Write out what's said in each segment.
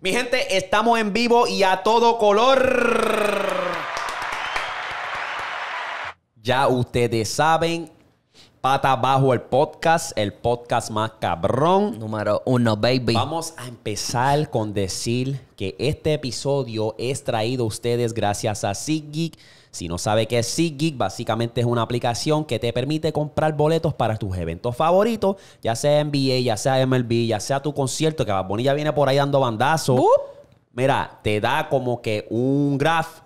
Mi gente, estamos en vivo y a todo color. Ya ustedes saben, Pata Abajo el podcast, el podcast más cabrón. Número uno, baby. Vamos a empezar con decir que este episodio es traído a ustedes gracias a SeatGeek. Si no sabe qué es SeatGeek, básicamente es una aplicación que te permite comprar boletos para tus eventos favoritos, ya sea NBA, ya sea MLB, ya sea tu concierto, que Bonilla viene por ahí dando bandazo. Mira, te da como que un graph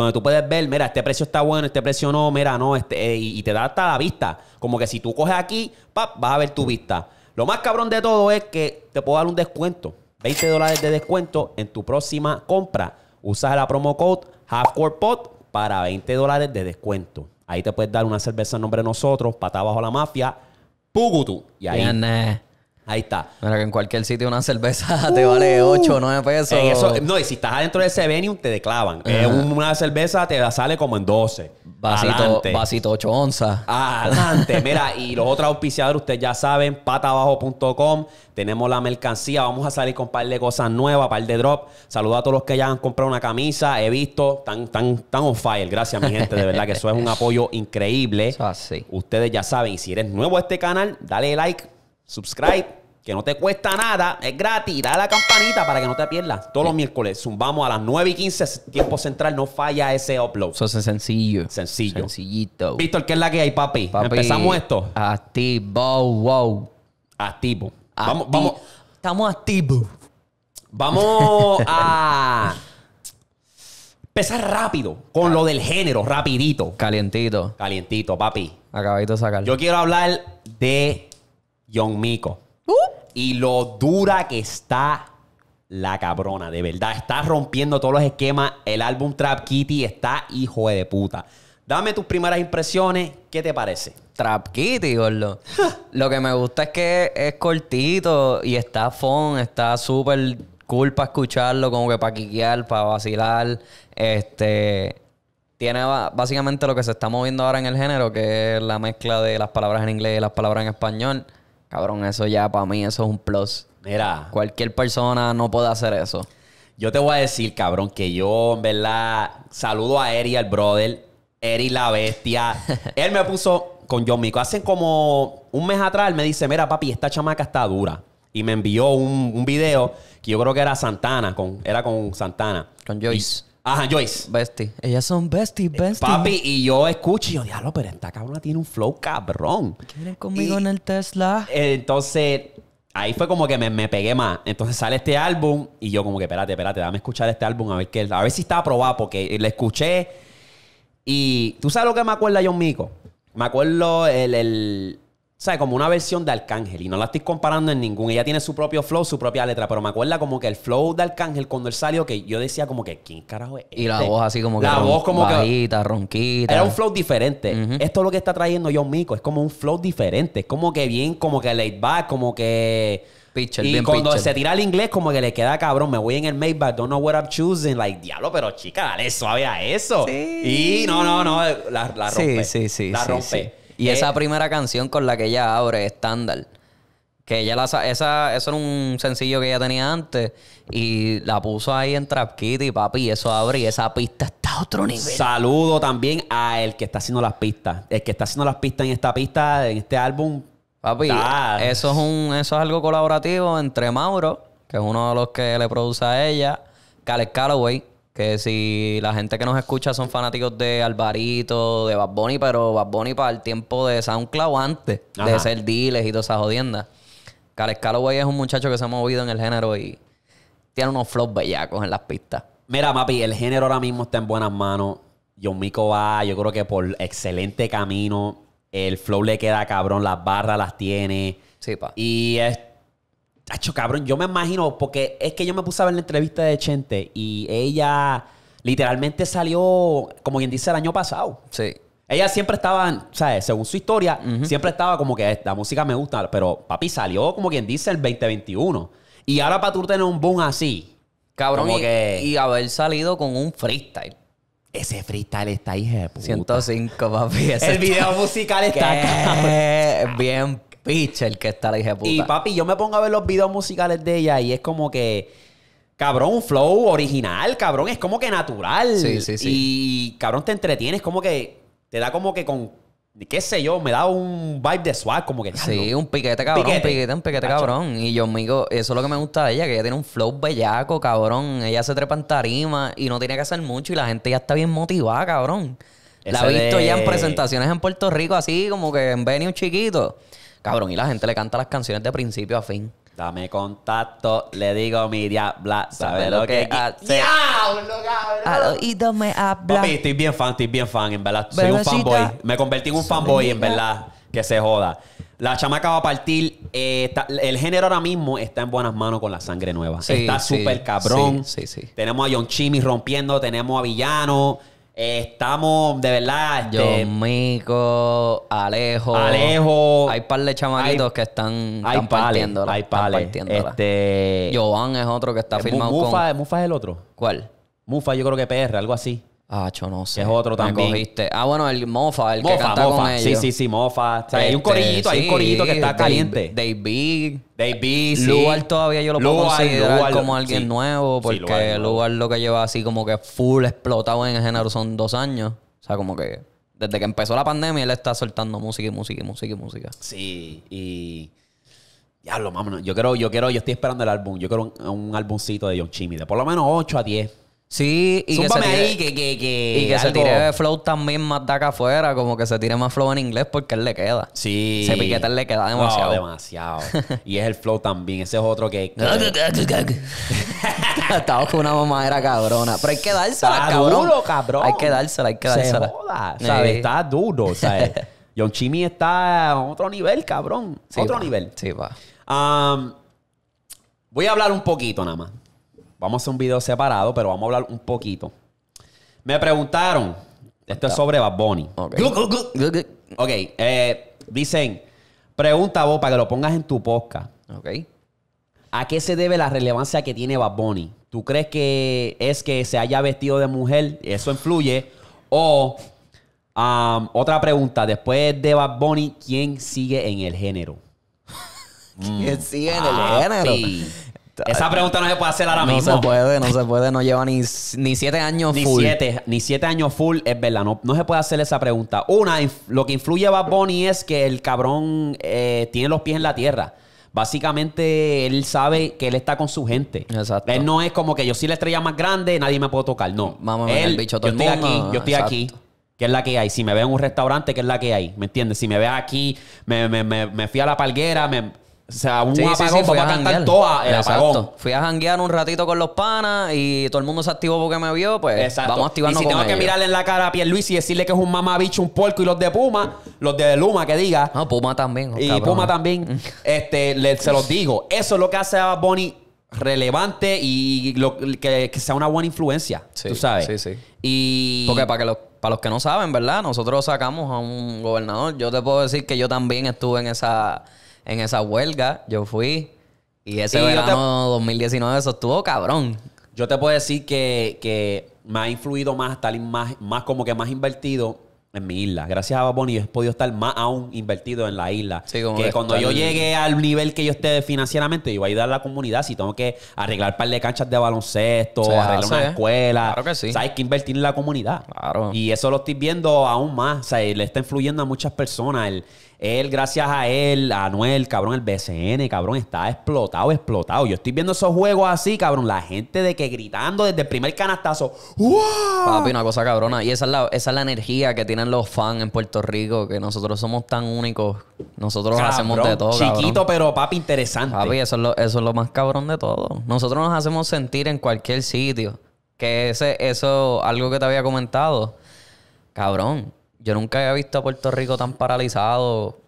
donde tú puedes ver, mira, este precio está bueno, este precio no, mira, no, este, eh, y, te da hasta la vista. Como que si tú coges aquí, pap, vas a ver tu vista. Lo más cabrón de todo es que te puedo dar un descuento. 20 dólares de descuento en tu próxima compra. Usas la promo code HalfCorePod para 20 dólares de descuento. Ahí te puedes dar una cerveza en nombre de nosotros, pata abajo la mafia, Pugutu. Y ahí. Ahí está. Mira que en cualquier sitio una cerveza te vale 8 o 9 pesos. no, y si estás adentro de ese venue, te declavan. una cerveza te sale como en 12. Vasito, vasito 8 onzas. Adelante. Mira, y los otros auspiciadores, ustedes ya saben, patabajo.com. Tenemos la mercancía. Vamos a salir con un par de cosas nuevas, un par de drop. Saludos a todos los que ya han comprado una camisa. He visto, están tan, on fire. Gracias, mi gente. De verdad que eso es un apoyo increíble. así. Ustedes ya saben. Y si eres nuevo a este canal, dale like subscribe, que no te cuesta nada, es gratis, dale a la campanita para que no te pierdas. Todos los miércoles zumbamos a las 9 y 15, tiempo central, no falla ese upload. Eso es sencillo. Sencillo. Sencillito. Víctor, ¿qué es la que hay, papi? Empezamos esto. Activo, wow. Activo. vamos, vamos. Estamos activos. Vamos a empezar rápido con lo del género, rapidito. Calientito. Calientito, papi. Acabadito de sacarlo Yo quiero hablar de John Mico. Uh. Y lo dura que está la cabrona, de verdad. Está rompiendo todos los esquemas. El álbum Trap Kitty está hijo de puta. Dame tus primeras impresiones. ¿Qué te parece? Trap Kitty, gordo. Lo que me gusta es que es cortito y está fun, está súper cool para escucharlo, como que para quiquear, para vacilar. Este. Tiene básicamente lo que se está moviendo ahora en el género, que es la mezcla de las palabras en inglés y las palabras en español. Cabrón, eso ya para mí, eso es un plus. Mira. Cualquier persona no puede hacer eso. Yo te voy a decir, cabrón, que yo, en verdad, saludo a Eri, al brother. Eri la bestia. él me puso con John Mico. Hace como un mes atrás, me dice, mira, papi, esta chamaca está dura. Y me envió un, un video que yo creo que era Santana, con, era con Santana. Con Joyce. Ajá, Joyce. Bestie. Ellas son bestie, eh, bestie. Papi, y yo escucho y yo, diablo, pero esta cabrona tiene un flow cabrón. ¿Quieres conmigo en el Tesla? Entonces, ahí fue como que me, pegué más. Entonces sale este álbum y yo como que, espérate, espérate, dame escuchar este álbum a ver qué, a ver si está aprobado porque le escuché y tú sabes lo que me acuerda John Mico. Me acuerdo el sea, como una versión de Arcángel. Y no la estoy comparando en ningún. Ella tiene su propio flow, su propia letra. Pero me acuerda como que el flow de Arcángel cuando él salió, que yo decía como que, ¿quién carajo es? Y la este? voz así como que. La voz como bajita, que. ronquita. Era un flow diferente. Esto es lo que está trayendo yo Mico. Es como un flow diferente. Es como que bien, como que laid back, como que. y cuando se tira el inglés, como que le queda cabrón. Me voy en el back, don't know what I'm choosing. Like, diablo, pero chica, dale suave a eso. Sí. Y no, no, no, la, rompe. Sí, sí, La rompe. Sí, sí. Y eh, esa primera canción con la que ella abre, estándar. Que ella la, esa, eso era un sencillo que ella tenía antes y la puso ahí en Trap Kitty, y papi, eso abre y esa pista está a otro nivel. Saludo también a el que está haciendo las pistas. El que está haciendo las pistas en esta pista, en este álbum. Papi, eso es, un, eso es algo colaborativo entre Mauro, que es uno de los que le produce a ella, Kale Calloway, que si la gente que nos escucha son fanáticos de Alvarito, de Bad Bunny, pero Bad Bunny para el tiempo de SoundCloud antes de ser Diles y todas esas jodiendas. Cales es un muchacho que se ha movido en el género y tiene unos flows bellacos en las pistas. Mira, papi, el género ahora mismo está en buenas manos. John Mico va, yo creo que por excelente camino. El flow le queda cabrón, las barras las tiene. Sí, pa. Y esto cabrón, yo me imagino, porque es que yo me puse a ver la entrevista de Chente y ella literalmente salió, como quien dice, el año pasado. Sí. Ella siempre estaba, ¿sabes? Según su historia, siempre estaba como que eh, la música me gusta, pero papi salió como quien dice el 2021. Y ahora para tú tener un boom así. Cabrón, como y, que... y haber salido con un freestyle. Ese freestyle está ahí, puta. 105, papi. el video musical está Bien pitcher que está la hija puta. Y papi, yo me pongo a ver los videos musicales de ella y es como que. Cabrón, flow original, cabrón, es como que natural. Sí, sí, sí. Y cabrón, te entretienes, como que te da como que con qué sé yo, me da un vibe de swag, como que. Sí, un piquete, cabrón, un piquete, un piquete, cabrón. Y yo, amigo, eso es lo que me gusta de ella, que ella tiene un flow bellaco, cabrón. Ella se trepa en tarima y no tiene que hacer mucho y la gente ya está bien motivada, cabrón. la he visto ya en presentaciones en Puerto Rico, así como que en un chiquito. Cabrón, y la gente le canta las canciones de principio a fin. Dame contacto, le digo mi diabla, ¿sabes lo que, que hace? ¡Diablo, cabrón! Y me habla. Papi, estoy bien fan, estoy bien fan, en verdad. Soy un fanboy. Me convertí en un fanboy, en verdad. Que se joda. La chamaca va a partir. Eh, el género ahora mismo está en buenas manos con la sangre nueva. está súper cabrón. Sí, tenemos a John Chimmy rompiendo, tenemos a Villano, Estamos, de verdad. Este, yo, Mico, Alejo. Alejo. Hay par de chamaritos que están, están partiendo. Hay pales. Este, Joan es otro que está firmando eh, firmado Mufa, con... ¿Mufa es el otro? ¿Cuál? Mufa, yo creo que PR, algo así. Ah, yo no sé. es otro también. Cogiste. Ah, bueno, el Mofa, el que canta Mofa. con ellos. Sí, sí, sí, Mofa. hay un este, corillito, hay un corillito que está caliente. Dave B. Dave B, sí. Lugar todavía yo lo puedo considerar como alguien nuevo porque el Lugar, lo que lleva así como que full explotado en el género son dos años. O sea, como que desde que empezó la pandemia él está soltando música y música y música y música. Sí, y... Diablo, vámonos. Yo quiero, yo quiero, yo estoy esperando el álbum. Yo quiero un, un álbumcito de John Chimide. Por lo menos 8 a 10 Sí, y que, se tire, que, que, que, y que se tire flow también más de acá afuera, como que se tire más flow en inglés porque él le queda. Sí. se piquete él le queda demasiado. demasiado. y es el flow también, ese es otro que. Estamos con una mamadera cabrona. Pero hay que dársela, cabrón. cabrón. Hay que dársela, hay que dársela. Está duro, ¿sabes? John Chimmy está a otro nivel, cabrón. otro nivel. Sí, va. voy a hablar un poquito nada más Vamos a hacer un video separado, pero vamos a hablar un poquito. Me preguntaron, esto es sobre Bad Bunny. Ok, eh, dicen, pregunta vos para que lo pongas en tu podcast. Ok. ¿A qué se debe la relevancia que tiene Bad Bunny? ¿Tú crees que es que se haya vestido de mujer? ¿Eso influye? O, otra pregunta, después de Bad Bunny, ¿quién sigue en el género? ¿Quién sigue en el género? Esa pregunta no se puede hacer ahora mismo. No se puede, no se puede. No lleva ni, siete años ni full. Siete, ni siete años full, es verdad. No, no se puede hacer esa pregunta. Una, lo que influye a Bad es que el cabrón eh, tiene los pies en la tierra. Básicamente, él sabe que él está con su gente. Exacto. Él no es como que yo soy la estrella más grande, nadie me puede tocar. No. mamá el bicho todo yo estoy aquí, yo estoy aquí que es la que hay. Si me veo en un restaurante, que es la que hay. ¿Me entiendes? Si me veo aquí, me, me, me, me fui a la palguera, me, o sea, un apagón para cantar toda el Fui a janguear un ratito con los panas y todo el mundo se activó porque me vio, pues Exacto. vamos a activarnos Y si tengo que mirarle en la cara a Pierluis y decirle que es un mamabicho, un puerco y los de Puma, los de Luma que diga. No, Puma también. Y Puma también. Mm. este, se los digo. Eso es lo que hace a Bonnie relevante y que, sea una buena influencia. tú sabes. Sí, sí. Y... Porque para que para los que no saben, ¿verdad? Nosotros sacamos a un gobernador. Yo te puedo decir que yo también estuve en esa en esa huelga. Yo fui. Y ese verano 2019 eso estuvo cabrón. Yo te puedo decir que, que me ha influido más, más, más como que más invertido en mi isla. Gracias a Baboni he podido estar más aún invertido en la isla. que, cuando yo llegué al nivel que yo esté financieramente, yo voy a ayudar a la comunidad. Si tengo que arreglar un par de canchas de baloncesto, arreglar una escuela. Claro que sí. hay que invertir en la comunidad. Claro. Y eso lo estoy viendo aún más. O sea, le está influyendo a muchas personas. El, él, gracias a él, a Noel, cabrón, el BCN, cabrón, está explotado, explotado. Yo estoy viendo esos juegos así, cabrón, la gente de que gritando desde el primer canastazo. ¡Wow! Papi, una cosa cabrona. Y esa es, la, energía que tienen los fans en Puerto Rico, que nosotros somos tan únicos. Nosotros hacemos de todo. Chiquito, pero papi, interesante. Papi, eso es, lo, eso es lo más cabrón de todo. Nosotros nos hacemos sentir en cualquier sitio. Que ese, eso, algo que te había comentado. Cabrón, yo nunca había visto a Puerto Rico tan paralizado.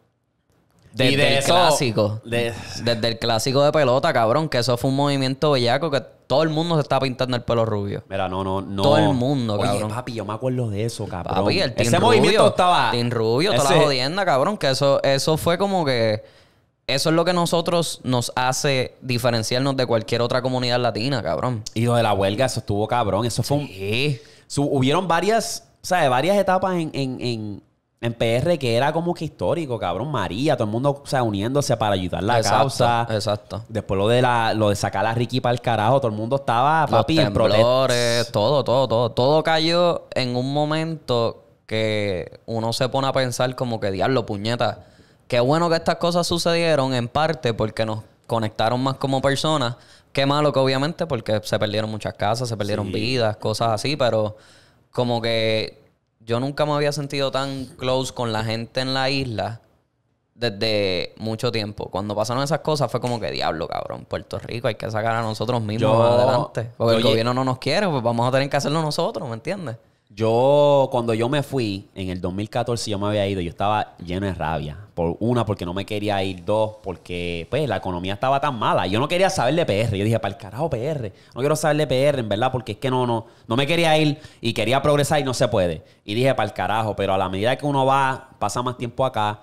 Desde el clásico. Desde el clásico de pelota, cabrón, que eso fue un movimiento bellaco que todo el mundo se estaba pintando el pelo rubio. Mira, no, no, no. Todo el mundo, cabrón. papi, yo me acuerdo de eso, cabrón. Ese movimiento estaba. Team Rubio, toda la jodienda, cabrón. Que eso, eso fue como que. Eso es lo que nosotros nos hace diferenciarnos de cualquier otra comunidad latina, cabrón. Y lo de la huelga, eso estuvo cabrón. Eso fue un. Sí. hubieron varias o sea, varias etapas en, PR que era como que histórico, cabrón. María, todo el mundo o sea, uniéndose para ayudar la causa. Exacto. Después lo de la, lo de sacar a Ricky para el carajo, todo el mundo estaba, papi, Los todo, todo, todo. Todo cayó en un momento que uno se pone a pensar como que, diablo, puñeta. Qué bueno que estas cosas sucedieron en parte porque nos conectaron más como personas. Qué malo que obviamente porque se perdieron muchas casas, se perdieron vidas, cosas así, pero como que yo nunca me había sentido tan close con la gente en la isla desde mucho tiempo. Cuando pasaron esas cosas fue como que diablo, cabrón, Puerto Rico hay que sacar a nosotros mismos adelante. Porque el gobierno no nos quiere, pues vamos a tener que hacerlo nosotros, ¿me entiendes? Yo, cuando yo me fui, en el 2014 yo me había ido, yo estaba lleno de rabia. Por una, porque no me quería ir. Dos, porque pues la economía estaba tan mala. Yo no quería saber de PR. Yo dije, para el carajo PR. No quiero saber de PR, en verdad, porque es que no, no, no me quería ir y quería progresar y no se puede. Y dije, para el carajo. Pero a la medida que uno va, pasa más tiempo acá,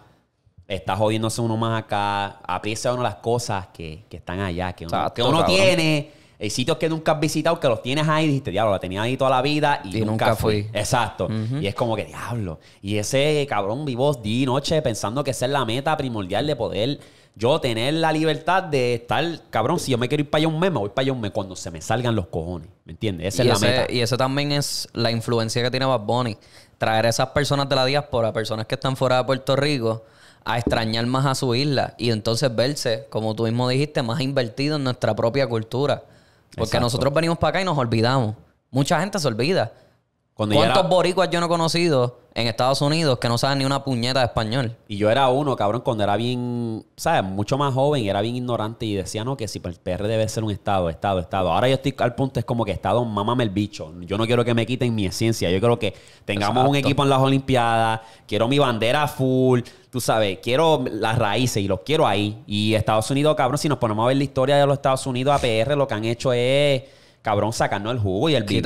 está jodiéndose uno más acá, aprieta uno las cosas que, que están allá, que uno, que uno tiene hay sitios que nunca has visitado que los tienes ahí dijiste, diablo, la tenía ahí toda la vida y, nunca, fui. Exacto. Y es como que, diablo. Y ese cabrón vivo día y noche pensando que esa es la meta primordial de poder yo tener la libertad de estar, cabrón, si yo me quiero ir para allá un mes, me voy para allá un mes cuando se me salgan los cojones. ¿Me entiendes? Esa es la meta. Y eso también es la influencia que tiene Bad Bunny. Traer a esas personas de la diáspora, personas que están fuera de Puerto Rico, a extrañar más a su isla y entonces verse, como tú mismo dijiste, más invertido en nuestra propia cultura. Porque nosotros venimos para acá y nos olvidamos. Mucha gente se olvida. ¿Cuántos boricuas yo no he conocido en Estados Unidos que no saben ni una puñeta de español? Y yo era uno, cabrón, cuando era bien, ¿sabes? Mucho más joven era bien ignorante y decía, no, que si el PR debe ser un estado, estado, estado. Ahora yo estoy al punto, es como que estado, mámame el bicho. Yo no quiero que me quiten mi esencia. Yo quiero que tengamos un equipo en las Olimpiadas, quiero mi bandera full, tú sabes, quiero las raíces y los quiero ahí. Y Estados Unidos, cabrón, si nos ponemos a ver la historia de los Estados Unidos, a PR, lo que han hecho es cabrón, sacarnos el jugo y el vivir.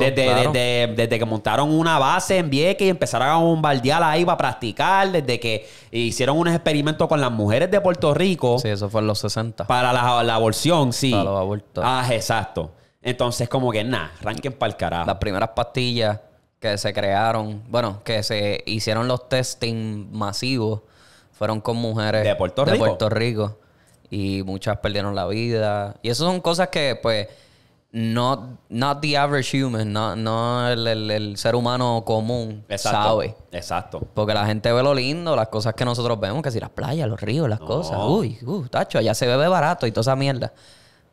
desde, que montaron una base en Vieques y empezaron a bombardear ahí para practicar, desde que hicieron unos experimentos con las mujeres de Puerto Rico. Sí, eso fue en los 60. Para la, la aborción, sí. Para los abortos. Ah, exacto. Entonces, como que nada, ranquen para el carajo. Las primeras pastillas que se crearon, bueno, que se hicieron los testing masivos, fueron con mujeres de Puerto De Puerto Rico y muchas perdieron la vida. Y eso son cosas que, pues no, not the average human, no, no el, ser humano común sabe. Exacto. Porque la gente ve lo lindo, las cosas que nosotros vemos, que si las playas, los ríos, las cosas. Uy, tacho, allá se bebe barato y toda esa mierda.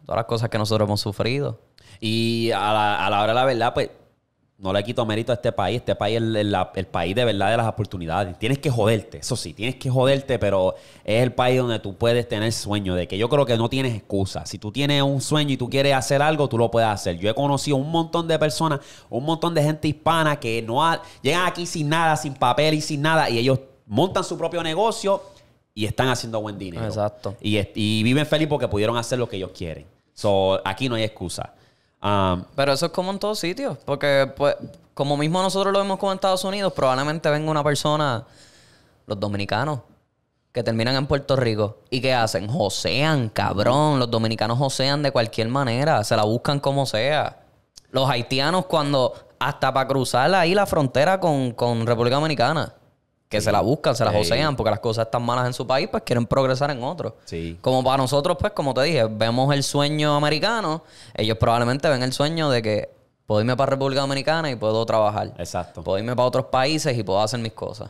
Todas las cosas que nosotros hemos sufrido. Y a la, a la hora de la verdad, pues no le quito mérito a este país. Este país es el, país de verdad de las oportunidades. Tienes que joderte, eso sí, tienes que joderte, pero es el país donde tú puedes tener sueño. De que yo creo que no tienes excusa. Si tú tienes un sueño y tú quieres hacer algo, tú lo puedes hacer. Yo he conocido un montón de personas, un montón de gente hispana que no llegan aquí sin nada, sin papel y sin nada, y ellos montan su propio negocio y están haciendo buen dinero. Exacto. Y, viven feliz porque pudieron hacer lo que ellos quieren. So, aquí no hay excusa. Um, Pero eso es como en todos sitios, porque pues, como mismo nosotros lo vemos con Estados Unidos, probablemente venga una persona, los dominicanos, que terminan en Puerto Rico y que hacen, josean, cabrón, los dominicanos josean de cualquier manera, se la buscan como sea. Los haitianos cuando, hasta para cruzar ahí la frontera con, con República Dominicana que se la buscan, se las josean, porque las cosas están malas en su país, pues quieren progresar en otro. Como para nosotros, pues, como te dije, vemos el sueño americano, ellos probablemente ven el sueño de que puedo irme para República Dominicana y puedo trabajar. Exacto. Puedo irme para otros países y puedo hacer mis cosas.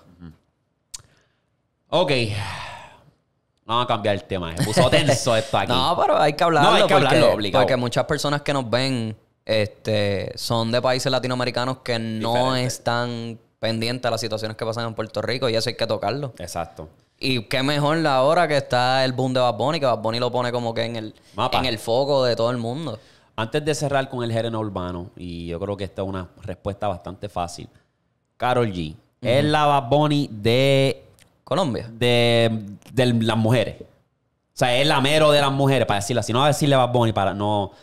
Ok. Vamos a cambiar el tema. Se puso tenso esto aquí. no, pero hay que hablarlo. No, hay que hablarlo Porque muchas personas que nos ven este, son de países latinoamericanos que no están pendiente a las situaciones que pasan en Puerto Rico y eso hay que tocarlo. Exacto. Y qué mejor la hora que está el boom de Bad Bunny, que Bad Bunny lo pone como que en el, en el foco de todo el mundo. Antes de cerrar con el género urbano, y yo creo que esta es una respuesta bastante fácil. Carol G. Es la Bad Bunny de. Colombia. De, de, las mujeres. O sea, es la mero de las mujeres, para decirla. Si no, a decirle Bad Bunny, para no. O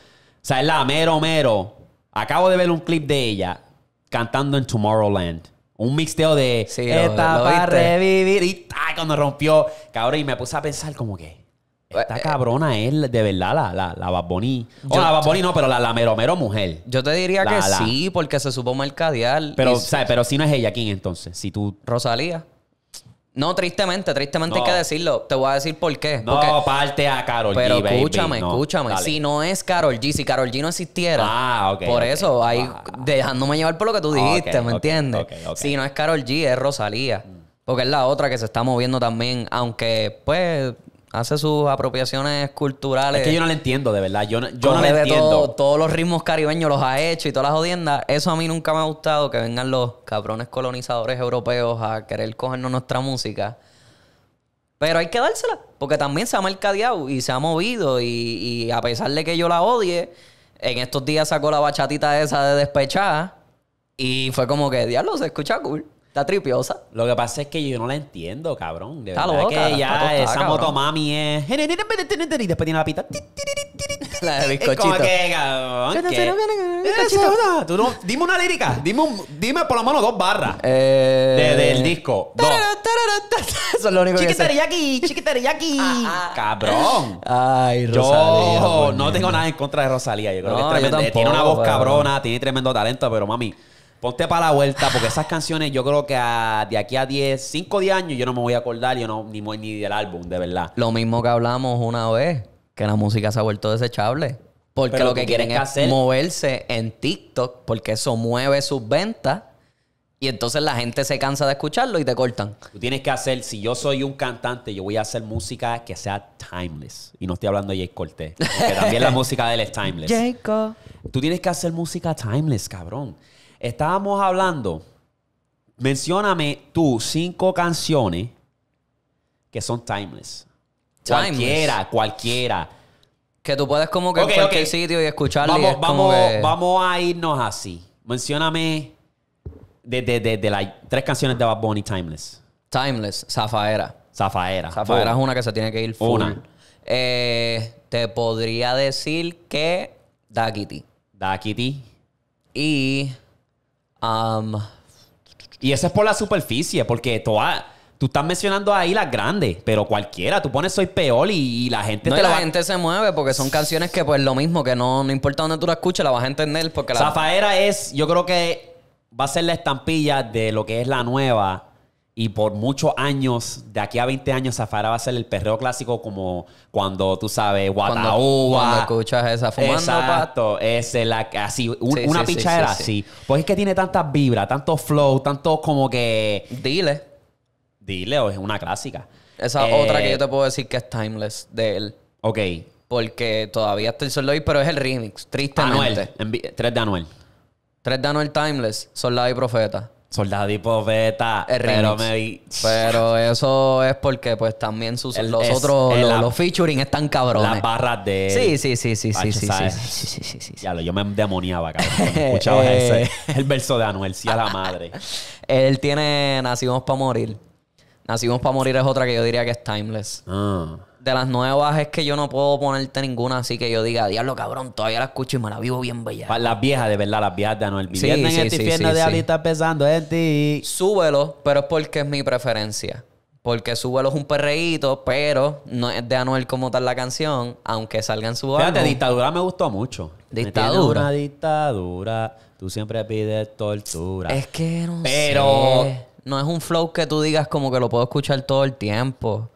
sea, es la mero mero. Acabo de ver un clip de ella cantando en Tomorrowland un mixteo de sí, Esta eh, para revivir. Y cuando rompió, cabrón, y me puse a pensar como que. Esta eh, cabrona es de verdad la, la, la O la Bad no, pero la, la mero mero mujer. Yo te diría que sí, porque se supo mercadear. Pero, ¿sabes? pero si no es ella, ¿quién entonces? Si tú. Rosalía. No, tristemente, tristemente hay que decirlo. Te voy a decir por qué. No, parte a Carol G. Pero escúchame, escúchame. Si no es Carol G, si Carol G no existiera. Ah, ok. por eso, ahí ah. dejándome llevar por lo que tú ah, dijiste, ¿me entiendes? Si no es Carol G, es Rosalía. Porque es la otra que se está moviendo también, aunque pues hace sus apropiaciones culturales. Es que yo no le entiendo, de verdad. Yo, no, yo entiendo. todos los ritmos caribeños los ha hecho y todas las jodiendas. Eso a mí nunca me ha gustado que vengan los cabrones colonizadores europeos a querer cogernos nuestra música. Pero hay que dársela, porque también se ha mercadeado y se ha movido. Y, a pesar de que yo la odie, en estos días sacó la bachatita esa de despechada. Y fue como que, diablo, se escucha cool. Está tripiosa. Lo que pasa es que yo no la entiendo, cabrón. De verdad que ya esa moto mami es. Y después tiene la pita. La de bizcochito. Como que, cabrón. ¿Qué? Tú no, dime una lírica. Dime, dime por lo menos dos barras eh... de, del disco. Dos. Eso es lo único que sé. aquí, Chiquitariyaki. aquí. Ah, ah. cabrón. Ay, Rosalía. Yo no tengo nada en contra de Rosalía. Yo creo que es tremenda. tiene una voz cabrona, tiene tremendo talento, pero mami. Ponte para la vuelta, porque esas canciones yo creo que de aquí a 10, 5 o años yo no me voy a acordar yo no, ni, ni del álbum, de verdad. Lo mismo que hablamos una vez, que la música se ha vuelto desechable. Porque lo que quieren es moverse en TikTok, porque eso mueve sus ventas. Y entonces la gente se cansa de escucharlo y te cortan. Tú tienes que hacer, si yo soy un cantante, yo voy a hacer música que sea timeless. Y no estoy hablando de Jake Cortés, porque también la música de él es timeless. Tú tienes que hacer música timeless, cabrón. Estábamos hablando. Mencióname tú cinco canciones que son timeless. timeless. Cualquiera, cualquiera. Que tú puedes como que en cualquier sitio y escucharlo. Vamos, vamos, vamos a irnos así. Mencióname de, las tres canciones de Bad Bunny Timeless. Timeless, Zafaera. Zafaera. Zafaera es una que se tiene que ir full. Una. Eh, te podría decir que Da e Kitty. E y y eso es por la superficie, porque tú estás mencionando ahí las grandes, pero cualquiera, tú pones Soy Peor y, la gente no, te la, gente se mueve porque son canciones que pues lo mismo, que no, importa dónde tú la escuches, la vas a entender porque la... Zafaera es, yo creo que va a ser la estampilla de lo que es la nueva y por muchos años, de aquí a 20 años, Zafara va a ser el perreo clásico como cuando, tú sabes, Guataúba. Cuando, escuchas esa fumando, Exacto. Ese, la, así, una sí, era así. Pues es que tiene tantas vibras, tanto flow, tanto como que... Dile. Dile, o es una clásica. Esa otra que eh, yo te puedo decir que es timeless de él. Ok. Porque todavía está el pero es el remix, tristemente. Anuel. Tres de Anuel. Tres de Anuel Timeless, Soldado y Profeta. Soldado y beta. Pero me Pero eso es porque, pues, también sus, los otros, los, featuring están cabrones. Las barras de. Sí, sí, sí, sí, sí, sí, sí, sí, Ya lo, yo me demoniaba, cabrón. Escuchaba eh. ese. El verso de Anuel, sí a la madre. Él tiene Nacimos para morir. Nacimos para morir es otra que yo diría que es timeless. Ah de las nuevas es que yo no puedo ponerte ninguna así que yo diga, diablo cabrón, todavía la escucho y me la vivo bien bella. las viejas, de verdad, las viejas de Anuel. Sí, en este de ti. Súbelo, pero es porque es mi preferencia. Porque Súbelo es un perreíto, pero no es de Anuel como tal la canción, aunque salga en su Fíjate, dictadura me gustó mucho. Dictadura. dictadura. Tú siempre pides tortura. Es que no Pero- No es un flow que tú digas como que lo puedo escuchar todo el tiempo.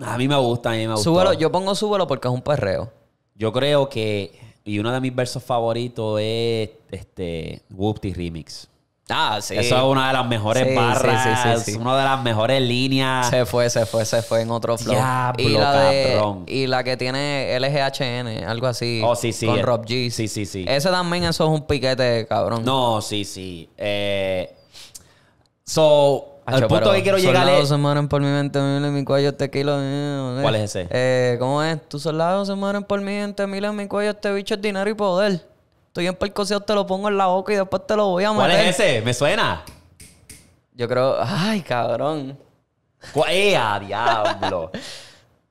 A mí me gusta, a mí me gusta. yo pongo súbelo porque es un perreo. Yo creo que. Y uno de mis versos favoritos es este Whoopty Remix. Ah, sí. Eso es una de las mejores sí, barras, sí, sí, una de las mejores líneas. Se fue, se fue, se fue en otro flow. y la De, y la que tiene LGHN, algo así. Oh, sí, sí. Con eh. Rob G. Sí, sí, sí. Ese también, eso es un piquete, cabrón. No, sí, sí. Eh, so, al punto que quiero llegar Soldados se mueren por mi mente, mil en mi cuello, este kilo... ¿Cuál es ese? Eh, ¿Cómo es? Tus soldados se mueren por mi mente, mil en mi cuello, este bicho es dinero y poder. Estoy en percoceo, te lo pongo en la boca y después te lo voy a matar. ¿Cuál es ese? ¿Me suena? Yo creo... ¡Ay, cabrón! ¡Ea, ¡Eh, diablo!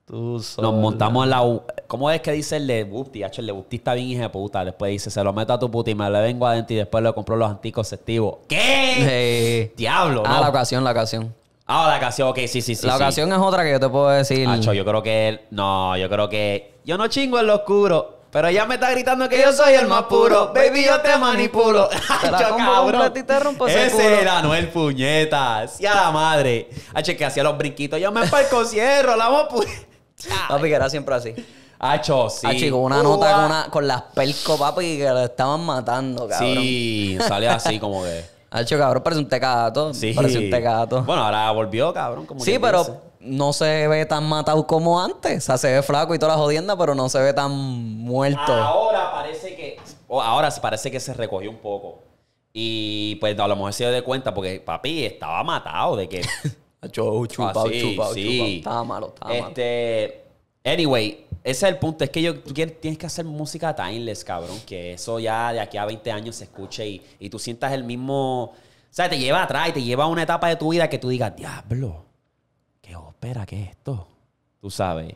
Nos montamos en la. ¿Cómo es que dice el de Busti? H, el de Busti está bien, hija de puta. Después dice, se lo meto a tu puta y me le vengo adentro y después le compro los anticonceptivos. ¿Qué? Diablo. Ah, la ocasión, la ocasión. Ah, la ocasión, ok, sí, sí, sí. La ocasión es otra que yo te puedo decir. Hacho, yo creo que él. No, yo creo que. Yo no chingo en lo oscuro. Pero ella me está gritando que yo soy el más puro. Baby, yo te manipulo. Te la cabrón. te rompo ese culo. era Noel Puñetas. Y a la madre. H, que hacía los brinquitos. Yo me parco cierro. la vamos Papi, que era siempre así. Hacho, sí. Hacho, una nota con, una, con las pelco, papi, que lo estaban matando, cabrón. Sí, sale así como que. Hacho, cabrón, parece un tecato. Sí. Parece un tecato. Bueno, ahora volvió, cabrón. Como sí, pero no se ve tan matado como antes. O sea, se ve flaco y toda la jodienda, pero no se ve tan muerto. Ahora parece que. Ahora parece que se recogió un poco. Y pues a lo mejor se dio de cuenta porque papi estaba matado de que Yo oh, ah, sí, malo, estaba malo. Anyway, ese es el punto. Es que yo, tienes que hacer música timeless, cabrón. Que eso ya de aquí a 20 años se escuche y, tú sientas el mismo. O sea, te lleva atrás y te lleva a una etapa de tu vida que tú digas, diablo, qué ópera, qué es esto. Tú sabes.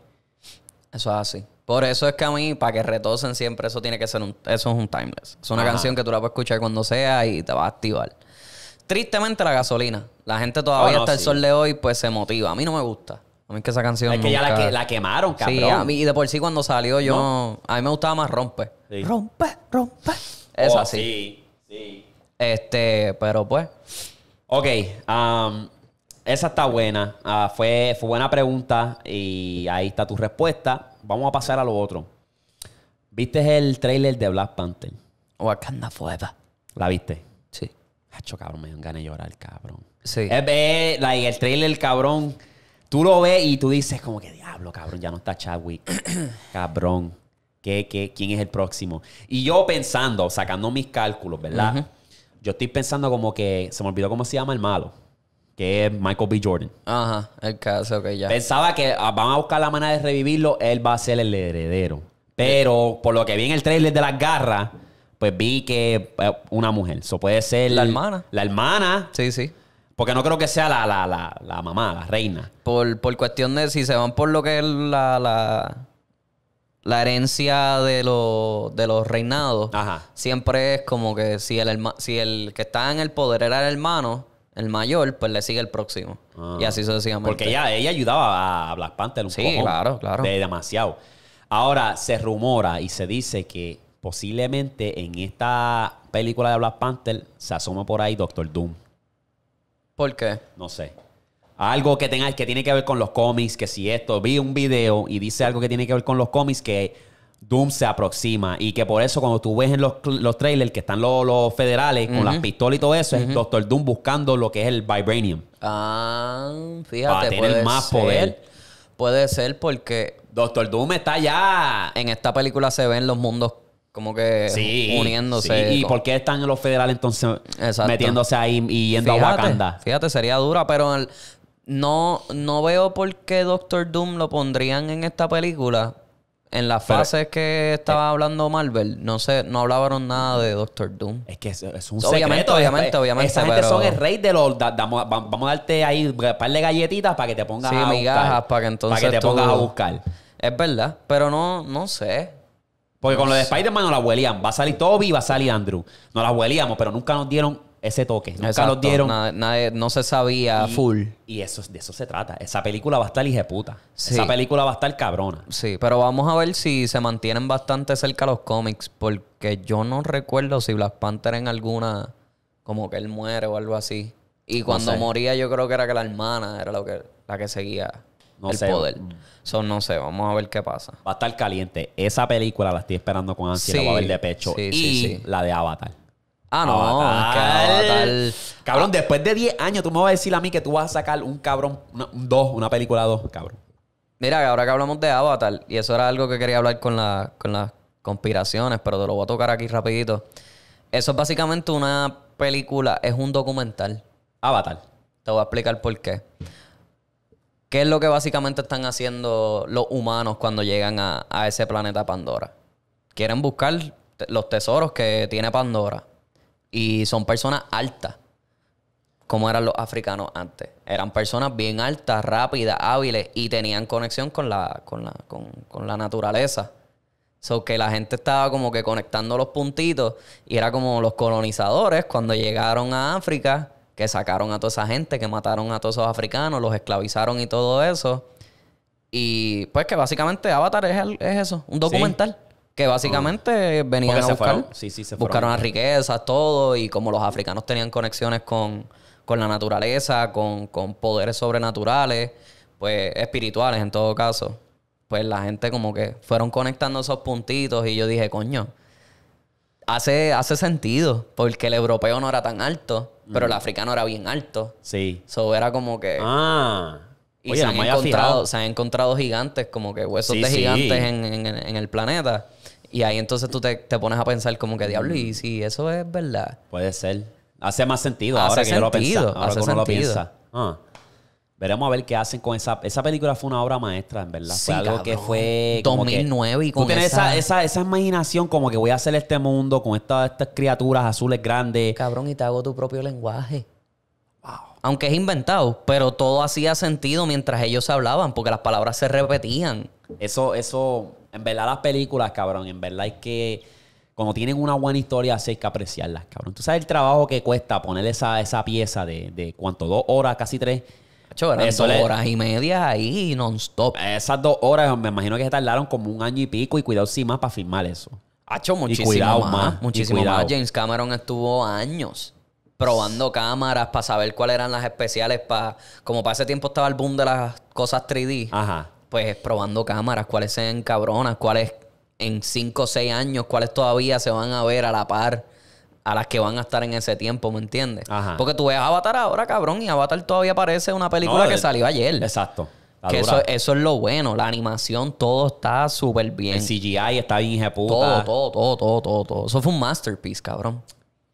Eso es así. Por eso es que a mí, para que retocen siempre, eso tiene que ser un. Eso es un timeless. Es una canción que tú la puedes escuchar cuando sea y te va a activar. Tristemente la gasolina. La gente todavía oh, hasta el sol de hoy, pues se motiva. A mí no me gusta. A mí que esa canción. Es que ya la, quemaron, cabrón. Sí, a mí, y de por sí cuando salió yo. A mí me gustaba más romper Romper Rompe, rompe. Es oh, así. sí, sí. Este, pero pues. Ok. Um, esa está buena. Ah, fue, buena pregunta y ahí está tu respuesta. Vamos a pasar a lo otro. ¿Viste el trailer de Black Panther? O Wakanda fueva ¿La viste? Hacho, cabrón, me dio ganas de llorar, cabrón. Sí. Es, es, el trailer, cabrón. Tú lo ves y tú dices, como que diablo, cabrón, ya no está Chadwick. cabrón. ¿Qué, qué, quién es el próximo? Y yo pensando, sacando mis cálculos, ¿verdad? Yo estoy pensando como que se me olvidó cómo se llama el malo que es Michael B. Jordan. Ajá, el caso que ya. Pensaba que ah, van a buscar la manera de revivirlo, él va a ser el heredero. Pero por lo que vi en el trailer de las garras, pues vi que eh, una mujer. Eso puede ser. La hermana. La hermana. Sí, sí. Porque no creo que sea la, mamá, la reina. Por, cuestión de si se van por lo que es la, la, herencia de, los reinados, siempre es como que si el, si el que está en el poder era el hermano, el mayor, pues le sigue el próximo. Y ah. así se sucesivamente. Porque ella, ella ayudaba a Black Panther un Sí, claro, claro. De demasiado. Ahora, se rumora y se dice que posiblemente en esta película de Black Panther se asoma por ahí Doctor Doom. ¿Por qué? No sé. Algo que tenga, que tiene que ver con los cómics, que si esto, vi un video y dice algo que tiene que ver con los cómics, que Doom se aproxima y que por eso cuando tú ves en los, trailers que están los, federales con las pistolas y todo eso, es Doctor Doom buscando lo que es el Vibranium. Ah, fíjate. Para tener más poder. Puede ser porque Doctor Doom está ya. En esta película se ven los mundos como que uniéndose. ¿Y por qué están los federales entonces metiéndose ahí y yendo a Wakanda? Fíjate, sería dura, pero no, no veo por qué Doctor Doom lo pondrían en esta película. En las frases que estaba eh, hablando Marvel, no sé, no hablaban nada de Doctor Doom. Es que es, un obviamente, secreto. Obviamente, obviamente, obviamente. son el rey de los... vamos a darte ahí un par de galletitas para que te pongas a migajas, buscar. para que entonces te pongas a buscar. Es verdad, pero no, no sé. Porque con lo de Spider-Man no la huelían. Va a salir Toby y va a salir Andrew. Nos la huelíamos, pero nunca nos dieron ese toque. Nunca nos dieron. no se sabía full. Y eso, de eso se trata. Esa película va a estar puta. Esa película va a estar cabrona. Sí, pero vamos a ver si se mantienen bastante cerca los cómics, porque yo no recuerdo si Black Panther en alguna, como que él muere o algo así. Y cuando moría yo creo que era que la hermana era lo que, la que seguía. No el poder. So, no sé, vamos a ver qué pasa. Va a estar caliente. Esa película la estoy esperando con ansia. Sí, la a ver de pecho. Sí, y sí, la de Avatar. Ah, no. Avatar. Cabrón, ah. después de 10 años tú me vas a decir a mí que tú vas a sacar un cabrón, dos, una película dos. cabrón. Mira, ahora que hablamos de Avatar, y eso era algo que quería hablar con, la, con las conspiraciones, pero te lo voy a tocar aquí rapidito. Eso es básicamente una película, es un documental. Avatar. Te voy a explicar por qué. ¿Qué es lo que básicamente están haciendo los humanos cuando llegan a, ese planeta Pandora? Quieren buscar los tesoros que tiene Pandora. Y son personas altas, como eran los africanos antes. Eran personas bien altas, rápidas, hábiles y tenían conexión con la, con la, con la naturaleza. que la gente estaba como que conectando los puntitos y era como los colonizadores cuando llegaron a África que sacaron a toda esa gente, que mataron a todos esos africanos, los esclavizaron y todo eso. Y pues que básicamente Avatar es, eso, un documental. Que básicamente venían a buscar, sí, se buscaron las riquezas, todo, y como los africanos tenían conexiones con, la naturaleza, con, con, poderes sobrenaturales, pues espirituales en todo caso, pues la gente como que fueron conectando esos puntitos y yo dije, coño, hace, hace sentido, porque el europeo no era tan alto, pero el africano era bien alto. Sí. So era como que. Ah. Y se, han encontrado, se han encontrado gigantes, como que huesos de gigantes en, el planeta. Y ahí entonces tú te, pones a pensar, como que diablo, y si eso es verdad. Puede ser. Hace más sentido ahora que yo lo, hace que lo piensa. Ah. Veremos a ver qué hacen con esa... Esa película fue una obra maestra, en verdad. Sí, fue algo que fue... 2009 y con tú tienes esa... Esa, imaginación como que voy a hacer este mundo con estas, estas criaturas azules grandes. Cabrón, y te hago tu propio lenguaje. Wow. Aunque es inventado, pero todo hacía sentido mientras ellos hablaban, porque las palabras se repetían. Eso, eso... En verdad las películas, cabrón, en verdad es que cuando tienen una buena historia, así hay que apreciarlas, cabrón. Tú sabes el trabajo que cuesta poner esa, esa pieza de, de cuánto, dos horas, casi tres, hecho, eran horas y media ahí non-stop. Esas dos horas, me imagino que se tardaron como un año y pico y cuidado sin más para firmar eso. hecho muchísimo más, Muchísimo más. James Cameron estuvo años probando cámaras para saber cuáles eran las especiales. Para, como para ese tiempo estaba el boom de las cosas 3D. Ajá. pues probando cámaras, cuáles sean cabronas, cuáles en cinco o 6 años, cuáles todavía se van a ver a la par a las que van a estar en ese tiempo, ¿me entiendes? Ajá. Porque tú ves Avatar ahora, cabrón, y Avatar todavía parece una película que eh, salió ayer. Exacto. Que eso, es lo bueno. La animación, todo está súper bien. El CGI está bien, ejecutado. Todo, todo, todo, todo, todo, Eso fue un masterpiece, cabrón.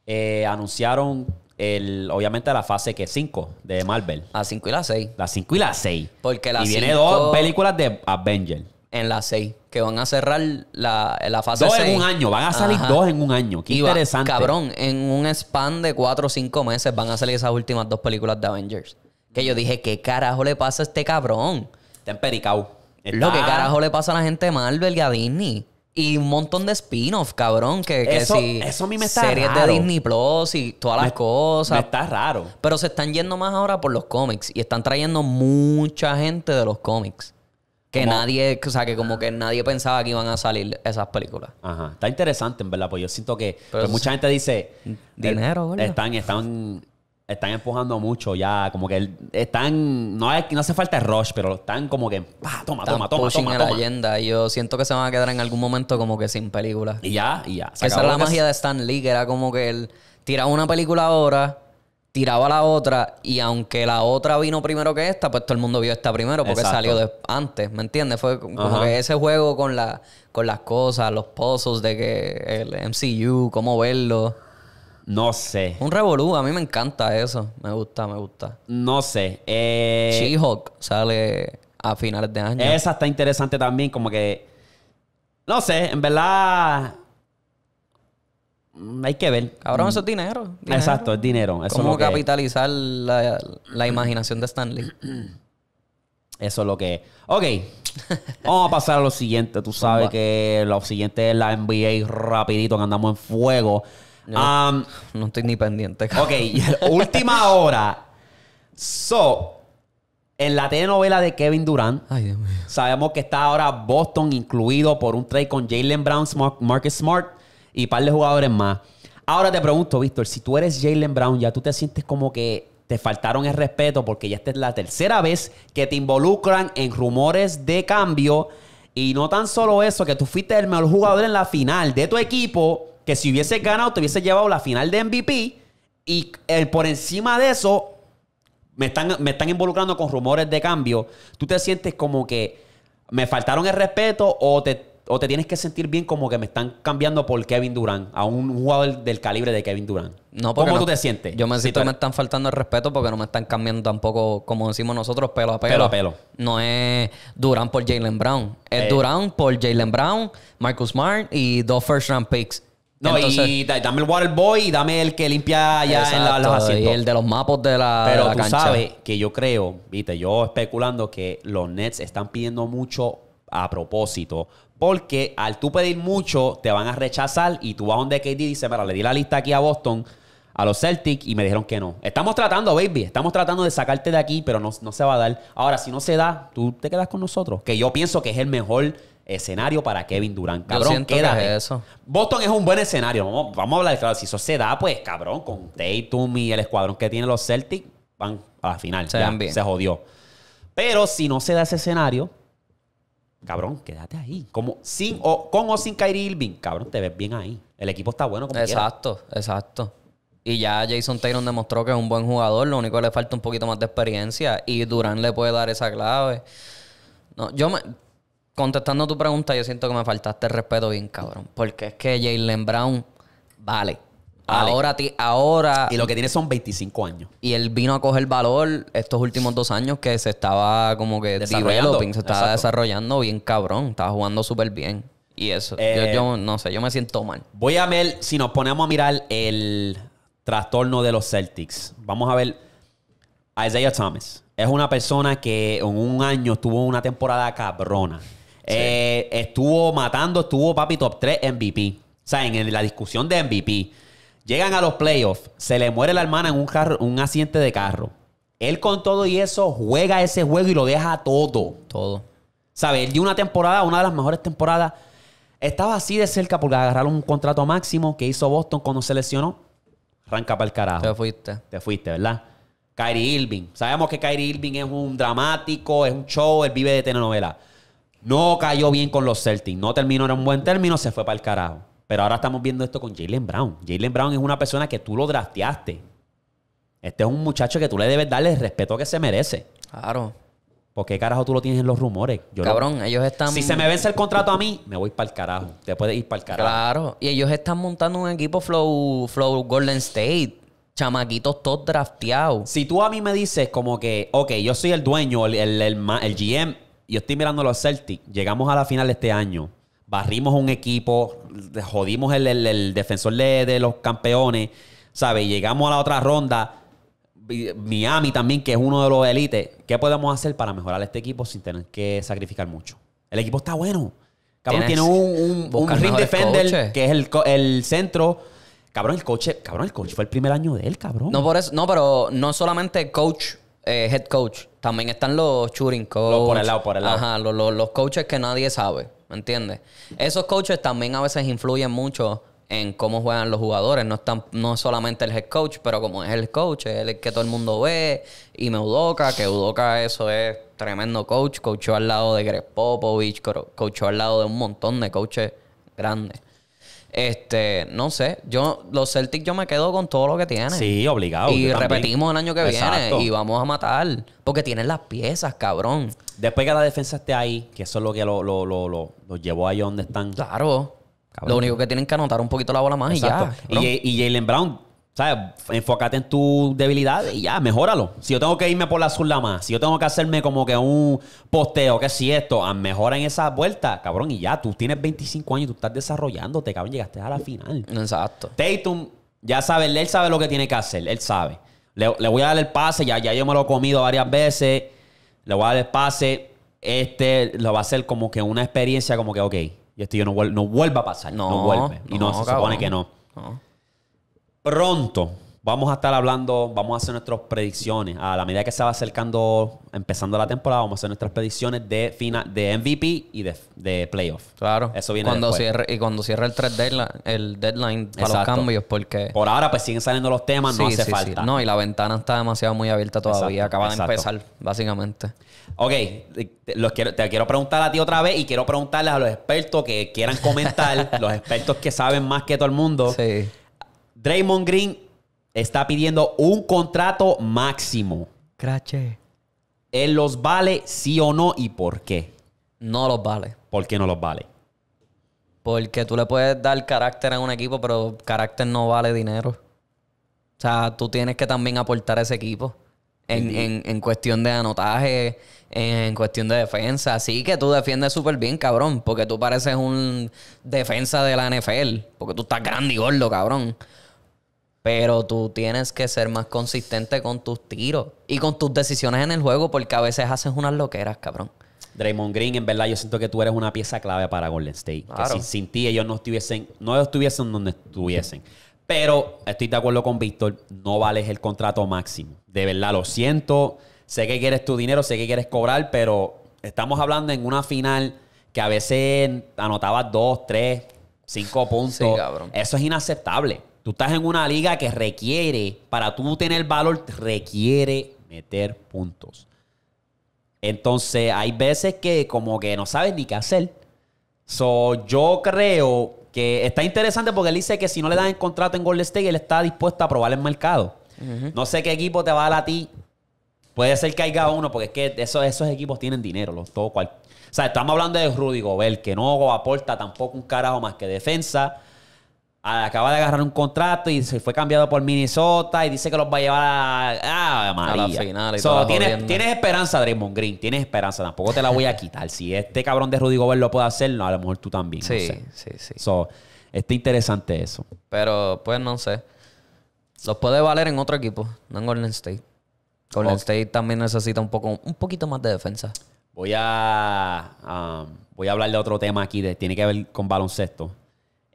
Eh, anunciaron el, obviamente la fase que 5 de Marvel. La 5 y la 6. La 5 y la 6. Porque la y viene dos películas de Avengers en la 6 que van a cerrar la, la fase Dos en un año, van a salir dos en un año. Qué interesante. cabrón, en un span de cuatro o cinco meses van a salir esas últimas dos películas de Avengers. Que yo dije, ¿qué carajo le pasa a este cabrón? Está empericado. Está- Lo que carajo le pasa a la gente de Marvel y a Disney. Y un montón de spin-off, cabrón. Que, Eso- si eso a mí me está Series de Disney Plus y todas las cosas. Está raro. Pero se están yendo más ahora por los cómics. Y están trayendo mucha gente de los cómics. Que nadie, o sea, que como que nadie pensaba que iban a salir esas películas. Ajá. Está interesante, en verdad, pues yo siento que pues, mucha gente dice... Eh, dinero, Están, están están empujando mucho ya, como que están, no, hay, no hace falta el rush, pero están como que, toma, toma, toma, toma, la leyenda. yo siento que se van a quedar en algún momento como que sin películas. Y ya, y ya. Esa es la magia de Stan Lee, que era como que él tira una película ahora tiraba la otra y aunque la otra vino primero que esta, pues todo el mundo vio esta primero porque salió antes, ¿me entiendes? Fue como que ese juego con, la, con las cosas, los pozos de que el MCU, cómo verlo. No sé. Un revolú, a mí me encanta eso. Me gusta, me gusta. No sé. Eh, She-Hulk sale a finales de año. Esa está interesante también, como que... No sé, en verdad Mm, hay que ver. Cabrón, mm. eso es dinero. Exacto, es dinero. ¿Cómo capitalizar la, imaginación de Stanley? Eso es lo que es. Ok, vamos a pasar a lo siguiente. Tú sabes que lo siguiente es la NBA rapidito, que andamos en fuego. No, estoy ni pendiente. Ok, última hora. So, en la telenovela de Kevin Durant, Ay, Dios mío. sabemos que está ahora Boston incluido por un trade con Jalen Brown, Market Smart y par de jugadores más. Ahora te pregunto, Víctor, si tú eres Jalen Brown, ya tú te sientes como que te faltaron el respeto porque ya esta es la tercera vez que te involucran en rumores de cambio. Y no tan solo eso, que tú fuiste el mejor jugador en la final de tu equipo, que si hubiese ganado te hubiese llevado la final de MVP. Y por encima de eso, me están, me están involucrando con rumores de cambio. ¿Tú te sientes como que me faltaron el respeto o te, o te tienes que sentir bien como que me están cambiando por Kevin Durant, a un jugador del calibre de Kevin Durant. ¿Cómo tú te sientes? Yo me siento que me están faltando el respeto porque no me están cambiando tampoco, como decimos nosotros, pelo a pelo. Pelo pelo. No es Durant por Jalen Brown. Es eh. Durant por Jalen Brown, Marcus Smart y dos first round picks. No, y dame el water boy y dame el que limpia ya en la, los Y el de los mapos de la Pero cancha. sabes que yo creo, viste, yo especulando que los Nets están pidiendo mucho a propósito porque al tú pedir mucho, te van a rechazar y tú vas donde KD dice, mira, le di la lista aquí a Boston, a los Celtics, y me dijeron que no. Estamos tratando, baby, estamos tratando de sacarte de aquí, pero no, se va a dar. Ahora, si no se da, tú te quedas con nosotros, que yo pienso que es el mejor escenario para Kevin Durant. Cabrón, quédate. Que eso. Boston es un buen escenario. Vamos, a hablar claro. Si eso se da, pues, cabrón, con Tatum y el escuadrón que tienen los Celtics, van a la final. se jodió. Pero si no se da ese escenario, Cabrón, quédate ahí. Como sin o con o sin Kyrie Irving, cabrón, te ves bien ahí. El equipo está bueno como Exacto, exacto. Y ya Jason Taylor demostró que es un buen jugador, lo único que le falta un poquito más de experiencia y Durán le puede dar esa clave. No, yo me, contestando tu pregunta, yo siento que me faltaste el respeto bien, cabrón, porque es que Jalen Brown vale. Ahora, ahora. Y lo que tiene son 25 años. Y él vino a coger valor estos últimos dos años que se estaba como que developing, se estaba desarrollando bien cabrón. Estaba jugando súper bien. Y eso, eh, yo, no sé, yo me siento mal. Voy a ver si nos ponemos a mirar el trastorno de los Celtics. Vamos a ver. Isaiah Thomas es una persona que en un año tuvo una temporada cabrona. Eh, estuvo matando, estuvo papi top 3 MVP. O sea, en la discusión de MVP. Llegan a los playoffs, se le muere la hermana en un, un accidente de carro. Él con todo y eso juega ese juego y lo deja todo. Todo. ¿Sabes? Él dio una temporada, una de las mejores temporadas. Estaba así de cerca porque agarraron un contrato máximo que hizo Boston cuando se lesionó. Arranca para el carajo. Te fuiste. Te fuiste, ¿verdad? Kyrie Irving. Sabemos que Kyrie Irving es un dramático, es un show, él vive de telenovela. No cayó bien con los Celtics. No terminó en un buen término, se fue para el carajo. Pero ahora estamos viendo esto con Jalen Brown. Jalen Brown es una persona que tú lo drafteaste. Este es un muchacho que tú le debes darle el respeto que se merece. Claro. ¿Por qué carajo tú lo tienes en los rumores? Cabrón, ellos están. Si se me vence el contrato a mí, me voy para el carajo. Te puedes ir para el carajo. Claro. Y ellos están montando un equipo Flow, flow Golden State. Chamaquitos todos drafteados. Si tú a mí me dices, como que, ok, yo soy el dueño, el, el, el GM, yo estoy mirando los Celtics, llegamos a la final este año barrimos un equipo, jodimos el, defensor de, los campeones, ¿sabes? Llegamos a la otra ronda. Miami también, que es uno de los élites. ¿Qué podemos hacer para mejorar este equipo sin tener que sacrificar mucho? El equipo está bueno. Cabrón, tiene un, ring defender, que es el, centro. Cabrón, el coach, cabrón, el coach fue el primer año de él, cabrón. No, por no, pero no solamente coach eh, head coach. También están los shooting coaches. Los por lado, por el lado. Ajá, los, coaches que nadie sabe, ¿me entiendes? Esos coaches también a veces influyen mucho en cómo juegan los jugadores. No, están, no es solamente el head coach, pero como es el coach, es el que todo el mundo ve. Y me que Udoca eso es tremendo coach. Coachó al lado de Greg Popovich, coachó al lado de un montón de coaches grandes. Este, no sé, yo los Celtics yo me quedo con todo lo que tienen. Sí, obligado. Y repetimos el año que viene y vamos a matar porque tienen las piezas, cabrón. Después que la defensa esté ahí, que eso es lo que lo, lo, lo, llevó ahí donde están. Claro. Lo único que tienen que anotar un poquito la bola más y ya. y Jalen Brown ¿Sabes? Enfócate en tu debilidad y ya, mejóralo. Si yo tengo que irme por la la más, si yo tengo que hacerme como que un posteo, que si esto, ah, mejora en esa vuelta, cabrón, y ya, tú tienes 25 años y tú estás desarrollándote, cabrón, llegaste a la final. Exacto. Tatum, ya sabe, él sabe lo que tiene que hacer, él sabe. Le, voy a dar el pase, ya, ya yo me lo he comido varias veces, le voy a dar el pase, este lo va a hacer como que una experiencia, como que, ok, esto yo no, no vuelva a pasar, no, vuelve. Y no, se supone que no. No pronto vamos a estar hablando, vamos a hacer nuestras predicciones. A la medida que se va acercando, empezando la temporada, vamos a hacer nuestras predicciones de final, de MVP y de, playoff. Claro. Eso viene cuando Y cuando cierre el 3 deadline, el deadline para los cambios, porque. Por ahora, pues siguen saliendo los temas, no hace falta. No, y la ventana está demasiado muy abierta todavía. Acaba de empezar, básicamente. Ok, te quiero preguntar a ti otra vez y quiero preguntarles a los expertos que quieran comentar, los expertos que saben más que todo el mundo. Sí. Raymond Green está pidiendo un contrato máximo. Crache. ¿Él los vale sí o no y por qué? No los vale. ¿Por qué no los vale? Porque tú le puedes dar carácter a un equipo, pero carácter no vale dinero. O sea, tú tienes que también aportar a ese equipo. En, en cuestión de anotaje, en cuestión de defensa. Así que tú defiendes súper bien, cabrón. Porque tú pareces un defensa de la NFL. Porque tú estás grande y gordo, cabrón pero tú tienes que ser más consistente con tus tiros y con tus decisiones en el juego, porque a veces haces unas loqueras, cabrón. Draymond Green, en verdad, yo siento que tú eres una pieza clave para Golden State. sin ti ellos no estuviesen, no estuviesen donde estuviesen. Pero estoy de acuerdo con Víctor, no vales el contrato máximo. De verdad, lo siento. Sé que quieres tu dinero, sé que quieres cobrar, pero estamos hablando en una final que a veces anotabas dos, tres, cinco puntos. Sí, Eso es inaceptable. Tú estás en una liga que requiere, para tú tener valor, requiere meter puntos. Entonces, hay veces que como que no sabes ni qué hacer. So, yo creo que está interesante porque él dice que si no le dan el contrato en Golden State, él está dispuesto a probar el mercado. No sé qué equipo te va a dar a ti. Puede ser que haya uno, porque es que esos, equipos tienen dinero. Los, todo cual... O sea, estamos hablando de Rudy Gobert, que no aporta tampoco un carajo más que defensa acaba de agarrar un contrato y se fue cambiado por Minnesota y dice que los va a llevar a, ah, tienes, esperanza, Draymond Green, tienes esperanza. Tampoco te la voy a quitar. si este cabrón de Rudy Gobert lo puede hacer, no, a lo mejor tú también. Sí, sí, sí. está interesante eso. Pero, pues, no sé. Los puede valer en otro equipo, no en Golden State. Golden State también necesita un, poco, un poquito más de defensa. Voy a, um, voy a hablar de otro tema aquí, tiene que ver con baloncesto.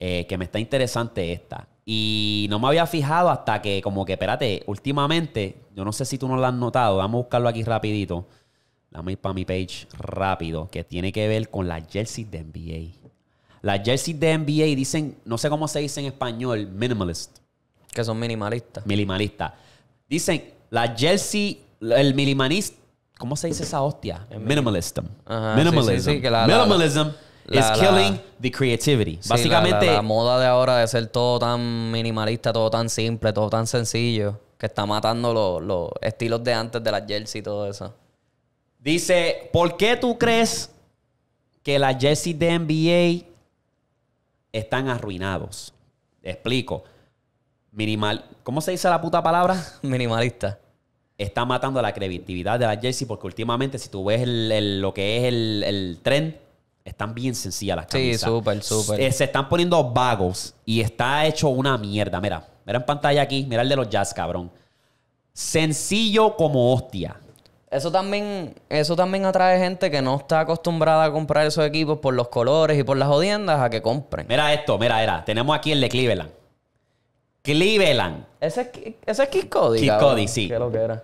Eh, que me está interesante esta. Y no me había fijado hasta que, como que, espérate, últimamente, yo no sé si tú no lo has notado, vamos a buscarlo aquí rapidito. Dame ir para mi page rápido, que tiene que ver con las jerseys de NBA. Las jerseys de NBA dicen, no sé cómo se dice en español, minimalist. Que son minimalistas. Minimalistas. Dicen, la jersey, el minimalista, ¿cómo se dice esa hostia? Minimalism. minimalism. minimalism. La, killing the creativity. Básicamente. La, moda de ahora de ser todo tan minimalista, todo tan simple, todo tan sencillo, que está matando los, estilos de antes de las jersey y todo eso. Dice, ¿por qué tú crees que las jersey de NBA están arruinados? Explico. Minimal, ¿Cómo se dice la puta palabra? Minimalista está matando la creatividad de la jersey porque últimamente si tú ves lo que es el, el, tren están bien sencillas las camisas. Sí, súper, súper. Eh, se están poniendo vagos y está hecho una mierda. Mira, mira en pantalla aquí, mira el de los jazz, cabrón. Sencillo como hostia. Eso también, eso también atrae gente que no está acostumbrada a comprar esos equipos por los colores y por las odiendas a que compren. Mira esto, mira, era Tenemos aquí el de Cleveland. Cleveland. Ese, es, ese es Cody. Cody, sí. ¿Qué que era?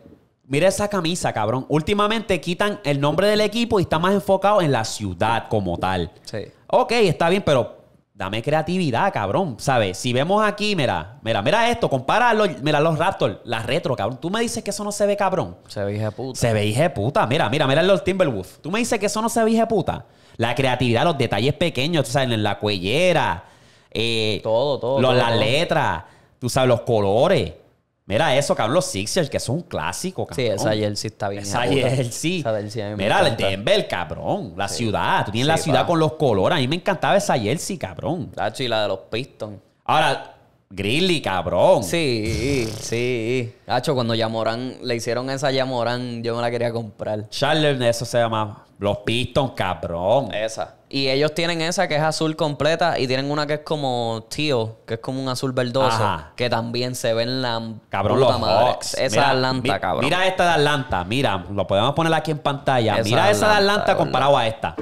Mira esa camisa, cabrón. Últimamente quitan el nombre del equipo y está más enfocado en la ciudad como tal. Sí. Ok, está bien, pero dame creatividad, cabrón. ¿Sabes? Si vemos aquí, mira, mira, mira esto, Compara mira los Raptors, las retro, cabrón. Tú me dices que eso no se ve, cabrón. Se ve hija puta. Se ve hija puta. Mira, mira, mira los Timberwolves. Tú me dices que eso no se ve hija puta. La creatividad, los detalles pequeños, tú sabes, en la cuellera. Eh, todo, todo. Las letras, tú sabes, los colores. Mira eso, cabrón, los Sixers, que es un clásico, cabrón. Sí, esa jersey está bien. Esa jersey. Mira, el Denver, cabrón. La ciudad. Tú tienes la ciudad con los colores. A mí me encantaba esa jersey, cabrón. Ah, la chila de los Pistons. Ahora, Grilly, cabrón. Sí, sí. Hacho, cuando Yamorán le hicieron esa Yamorán, yo me la quería comprar. Charlotte, eso se llama. Los Pistons, cabrón. Esa. Y ellos tienen esa que es azul completa y tienen una que es como tío, que es como un azul verdoso, que también se ve en la cabrón, Esa de Atlanta, cabrón. Mira esta de Atlanta, mira, lo podemos poner aquí en pantalla. mira esa de Atlanta comparado a esta.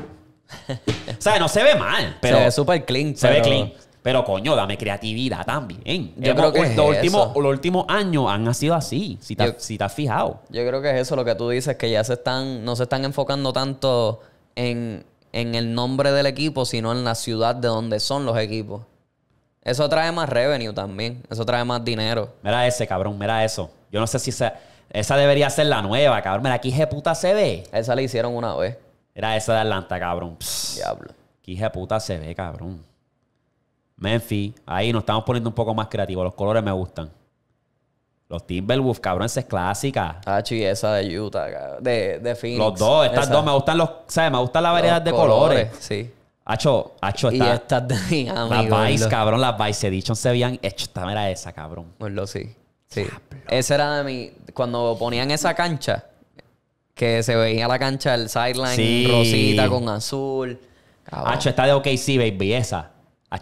o sea, no se ve mal, pero. Se súper clean. Se ve clean. Pero coño, dame creatividad también. Yo creo que es los, últimos, los, últimos, años han sido así, si te, si te, has fijado. Yo creo que es eso lo que tú dices, que ya se están, no se están enfocando tanto en, el nombre del equipo, sino en la ciudad de donde son los equipos. Eso trae más revenue también. Eso trae más dinero. Mira ese, cabrón, mira eso. Yo no sé si esa, esa debería ser la nueva, cabrón. Mira, aquí puta se ve. Esa la hicieron una vez. Era esa de Atlanta, cabrón. Diablo. Aquí puta se ve, cabrón. Memphis, ahí nos estamos poniendo un poco más creativos. Los colores me gustan. Los Timberwolves, cabrón, esa es clásica. Ah, y esa de Utah, De, de Phoenix. Los dos, estas dos. Me gustan los, ¿sabes? Me gusta la variedad de colores. Sí. Hacho, Acho, está, Y estas de Las Vice, cabrón, las Vice Edition se veían hecho. Esta era esa, cabrón. Bueno, sí. Sí. Esa era de mi. Cuando ponían esa cancha, que se veía la cancha, el sideline rosita con azul. Cabrón. Hacho, está de OKC, baby, esa.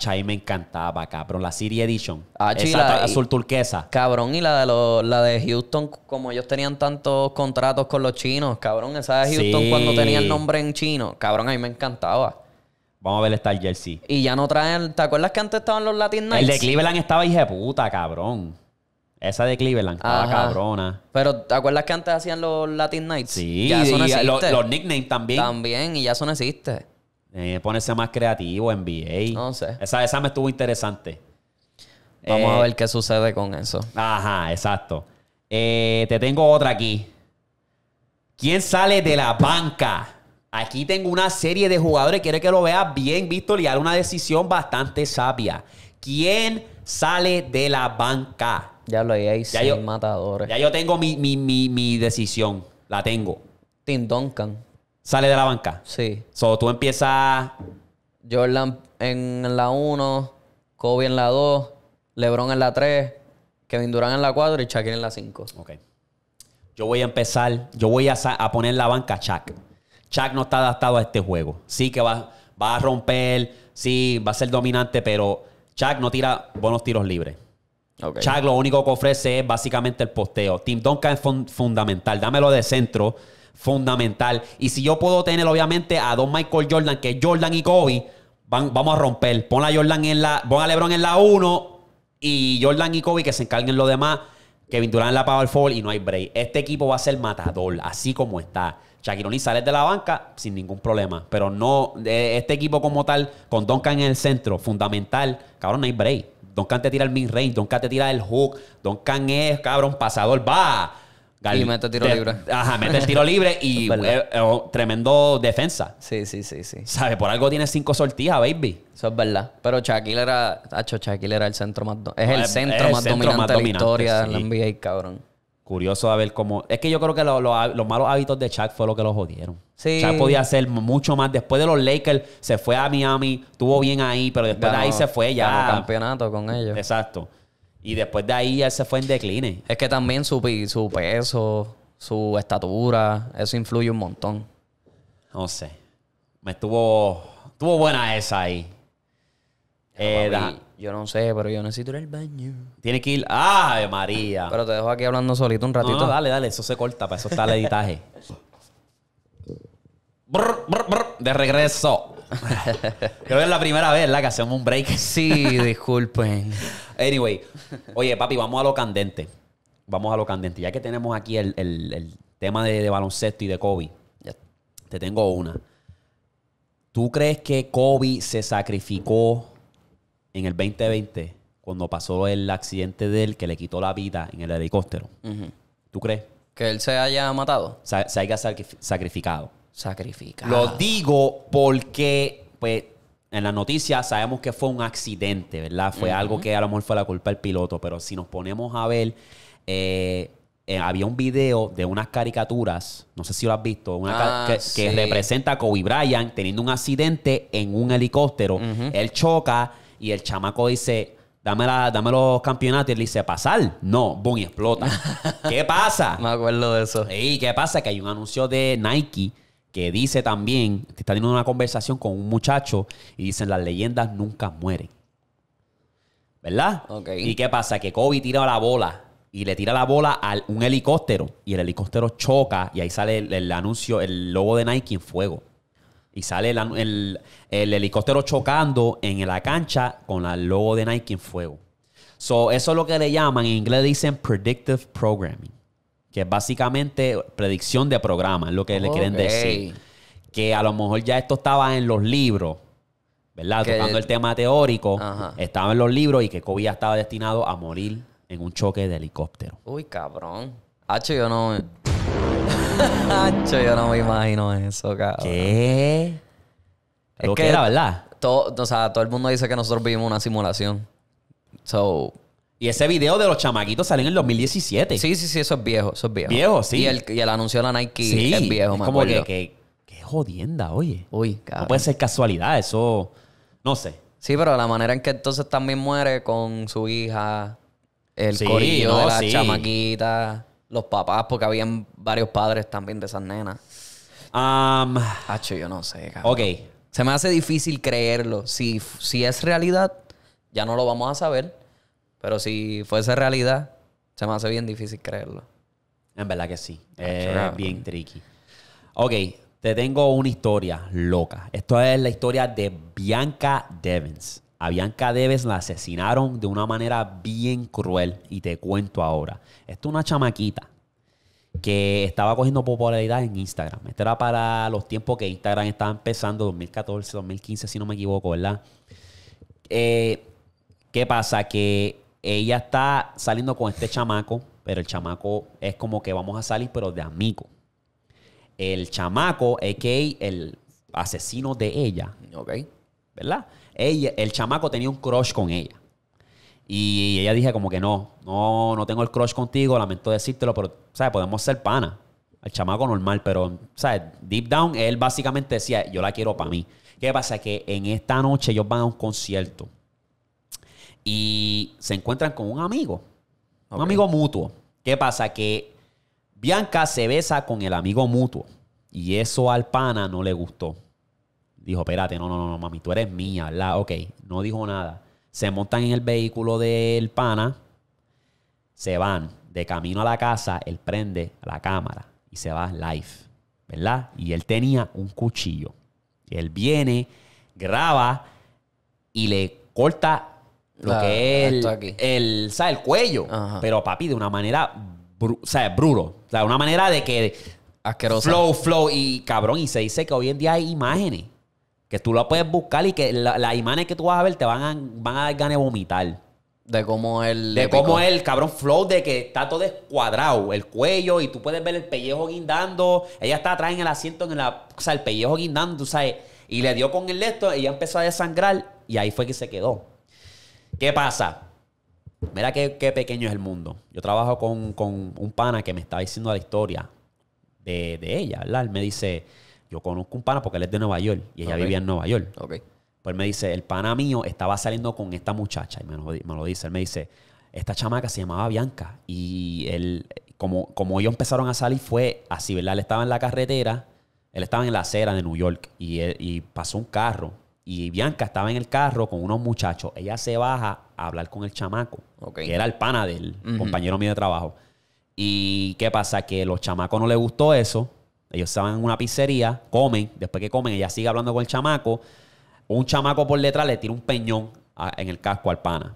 Ahí me encantaba, cabrón. La City Edition. Ah, azul turquesa. Cabrón, y la de, la de Houston, como ellos tenían tantos contratos con los chinos, cabrón. Esa de Houston cuando tenía el nombre en chino. Cabrón, ahí me encantaba. Vamos a ver esta jersey. Y ya no traen... ¿Te acuerdas que antes estaban los Latin Knights? El de Cleveland estaba puta, cabrón. Esa de Cleveland estaba cabrona. Pero ¿te acuerdas que antes hacían los Latin Nights? Sí, y, Los, los nicknames también. También, y ya eso no existe. Eh, ponerse más creativo, NBA. No sé. Esa, esa me estuvo interesante. Vamos eh, a ver qué sucede con eso. Ajá, exacto. Eh, te tengo otra aquí. ¿Quién sale de la banca? Aquí tengo una serie de jugadores. Quiero que lo veas bien, visto y haga una decisión bastante sabia. ¿Quién sale de la banca? Ya lo hay, matadores. Ya yo tengo mi, mi decisión. La tengo. Tim Duncan sale de la banca. Sí. So, tú empiezas. Jordan en la 1, Kobe en la 2, LeBron en la 3, Kevin Durant en la 4 y Chuck en la 5. Ok. Yo voy a empezar, yo voy a, poner la banca a Shaq. Shaq no está adaptado a este juego. Sí que va, va a romper, sí, va a ser dominante, pero Shaq no tira buenos tiros libres. Okay. Shaq lo único que ofrece es básicamente el posteo. Tim Duncan es fundamental. Dámelo de centro fundamental. Y si yo puedo tener, obviamente, a Don Michael Jordan, que Jordan y Kobe, van, vamos a romper. Pon a Jordan en la. Pon a LeBron en la 1 y Jordan y Kobe que se encarguen lo demás. que Durant en la Power fall y no hay break. Este equipo va a ser matador, así como está. Shaquironi sale de la banca sin ningún problema. Pero no, eh, este equipo como tal, con Duncan en el centro, fundamental, cabrón, no hay break. Duncan te tira el mid-range, Duncan te tira el hook, Duncan es, cabrón, pasador, va y mete tiro libre. Ajá, mete el tiro libre y tremendo defensa. Sí, sí, sí, sí. ¿Sabes? Por algo tiene cinco sortijas, baby. Eso es verdad. Pero Shaquille era, Hacho, era el centro más, es el, centro, más, dominante de la historia de la NBA, cabrón. Curioso a ver cómo. Es que yo creo que los malos hábitos de Shaq fue lo que lo jodieron. Sí. Shaq podía hacer mucho más. Después de los Lakers, se fue a Miami, estuvo bien ahí, pero después de ahí se fue ya. Ganó campeonato con ellos. Exacto. Y después de ahí ya se fue en decline. Es que también su, peso, su estatura, eso influye un montón. No sé. Me estuvo. Estuvo buena esa ahí. Eh, yo no sé, pero yo necesito ir al baño. Tiene que ir. ¡Ay, María! Pero te dejo aquí hablando solito un ratito. No, dale, dale, eso se corta, para eso está el editaje. brr, brr, de regreso. Creo que es la primera vez, ¿verdad? Que hacemos un break. Sí, disculpen. anyway, oye, papi, vamos a lo candente. Vamos a lo candente. Ya que tenemos aquí el, tema de, baloncesto y de Kobe, te tengo una. ¿Tú crees que Kobe se sacrificó en el 2020 cuando pasó el accidente de él que le quitó la vida en el helicóptero? ¿Tú crees? Que él se haya matado. se haya sacrificado. Sacrificado... Lo digo porque, pues, en las noticias sabemos que fue un accidente, ¿verdad? Fue algo que a lo mejor fue la culpa del piloto, pero si nos ponemos a ver, eh, eh, había un video de unas caricaturas, no sé si lo has visto, ah, que, representa a Kobe Bryant teniendo un accidente en un helicóptero. Él choca y el chamaco dice, dame, la, dame los campeonatos. Y él dice, pasar. No, boom, y explota. ¿Qué pasa? Me acuerdo de eso. ¿Y qué pasa? Que hay un anuncio de Nike que dice también, está teniendo una conversación con un muchacho y dicen las leyendas nunca mueren. ¿Verdad? ¿Y qué pasa? Que Kobe tira la bola y le tira la bola a un helicóptero y el helicóptero choca y ahí sale el, anuncio, el logo de Nike en fuego. Y sale el, helicóptero chocando en la cancha con el logo de Nike en fuego. So, eso es lo que le llaman, en inglés dicen predictive programming que es básicamente predicción de programa, es lo que le quieren decir. Que a lo mejor ya esto estaba en los libros, ¿verdad? Tocando el tema teórico, estaba en los libros y que Kobe ya estaba destinado a morir en un choque de helicóptero. Uy, cabrón. Hacho, yo no. Hacho, yo no me imagino eso, cabrón. ¿Qué? Es que, era, ¿verdad? Todo, o sea, todo el mundo dice que nosotros vivimos una simulación. So, y ese video de los chamaquitos salió en el 2017. Sí, sí, sí, eso es viejo, eso es viejo. sí. Y el, y anuncio de la Nike viejo, como que, que, jodienda, oye. Uy, puede ser casualidad, eso... No sé. Sí, pero la manera en que entonces también muere con su hija, el sí, corillo de las los papás, porque habían varios padres también de esas nenas. Ah... yo no sé, cabrón. Ok. Se me hace difícil creerlo. Si, si es realidad, ya no lo vamos a saber. Pero si fuese realidad, se me hace bien difícil creerlo. En verdad que sí. Es bien tricky. Ok, te tengo una historia loca. Esto es la historia de Bianca Devens. A Bianca Devens la asesinaron de una manera bien cruel y te cuento ahora. Esto es una chamaquita que estaba cogiendo popularidad en Instagram. Esto era para los tiempos que Instagram estaba empezando, 2014, 2015, si no me equivoco, ¿verdad? Eh, ¿Qué pasa? Que ella está saliendo con este chamaco, pero el chamaco es como que vamos a salir, pero de amigo. El chamaco, que el asesino de ella. Ok. ¿Verdad? Ella, el chamaco tenía un crush con ella. Y ella dije como que no, no, no tengo el crush contigo, lamento decírtelo, pero, ¿sabes? Podemos ser pana. El chamaco normal, pero, ¿sabes? Deep down, él básicamente decía, yo la quiero para mí. ¿Qué pasa? Que en esta noche ellos van a un concierto y se encuentran con un amigo, un amigo mutuo. ¿Qué pasa? Que Bianca se besa con el amigo mutuo y eso al pana no le gustó. Dijo, espérate, no, no, no, mami, tú eres mía, ¿verdad? Ok, no dijo nada. Se montan en el vehículo del pana, se van de camino a la casa, él prende la cámara y se va live, ¿verdad? Y él tenía un cuchillo. Él viene, graba y le corta lo que es el, cuello. Pero papi, de una manera, bru Bruto. O sea, una manera de que... Flow, flow y cabrón. Y se dice que hoy en día hay imágenes que tú lo puedes buscar y que la, las imágenes que tú vas a ver te van a, van a dar ganas de vomitar. De cómo el De cómo el cabrón, flow de que está todo descuadrado, el cuello, y tú puedes ver el pellejo guindando. Ella está atrás en el asiento, en la, o sea, el pellejo guindando, tú sabes. Y le dio con el esto, ella empezó a desangrar, y ahí fue que se quedó. ¿Qué pasa? Mira qué, qué, pequeño es el mundo. Yo trabajo con, un pana que me está diciendo la historia de, ella, ¿verdad? Él me dice, yo conozco un pana porque él es de Nueva York y ella vivía en Nueva York. Okay. Pues me dice, el pana mío estaba saliendo con esta muchacha y me lo, dice. Él me dice, esta chamaca se llamaba Bianca y él, como, como ellos empezaron a salir fue así, ¿verdad? Él estaba en la carretera, él estaba en la acera de New York y, y pasó un carro y Bianca estaba en el carro con unos muchachos. Ella se baja a hablar con el chamaco, que era el pana del compañero mío de trabajo. ¿Y qué pasa? Que los chamacos no les gustó eso. Ellos estaban en una pizzería, comen. Después que comen, ella sigue hablando con el chamaco. Un chamaco por detrás le tira un peñón en el casco al pana.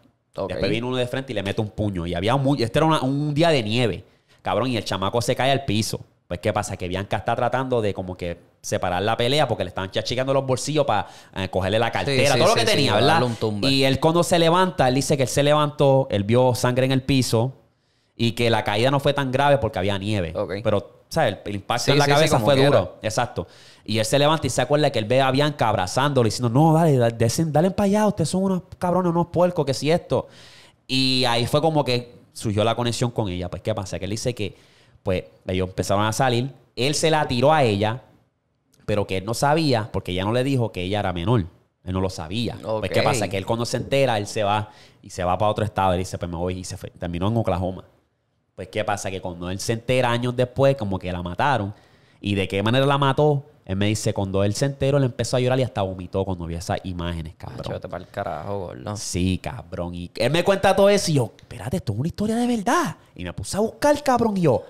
Después viene uno de frente y le mete un puño. Y había muy, este era un día de nieve, cabrón. Y el chamaco se cae al piso. Pues, ¿qué pasa? Que Bianca está tratando de como que separar la pelea porque le estaban chachicando los bolsillos para eh, cogerle la cartera, todo lo que tenía, ¿verdad? Y él cuando se levanta, él dice que él se levantó, él vio sangre en el piso y que la caída no fue tan grave porque había nieve. Pero, ¿sabes? El, impacto en la cabeza fue duro. Exacto. Y él se levanta y se acuerda que él ve a Bianca abrazándolo diciendo, no, dale, dale, dale para allá, ustedes son unos cabrones, unos puercos, que si esto. Y ahí fue como que surgió la conexión con ella. Pues, ¿qué pasa? Que él dice que pues ellos empezaron a salir. Él se la tiró a ella, pero que él no sabía, porque ella no le dijo que ella era menor. Él no lo sabía. Pues, ¿Qué pasa? Que él cuando se entera, él se va y se va para otro estado. Él dice, pues me voy y se terminó en Oklahoma. Pues ¿qué pasa? Que cuando él se entera años después, como que la mataron. ¿Y de qué manera la mató? Él me dice, cuando él se enteró, le empezó a llorar y hasta vomitó cuando vio esas imágenes, cabrón. Sí, cabrón. Y él me cuenta todo eso y yo, espérate, esto es una historia de verdad. Y me puse a buscar, cabrón. Y yo,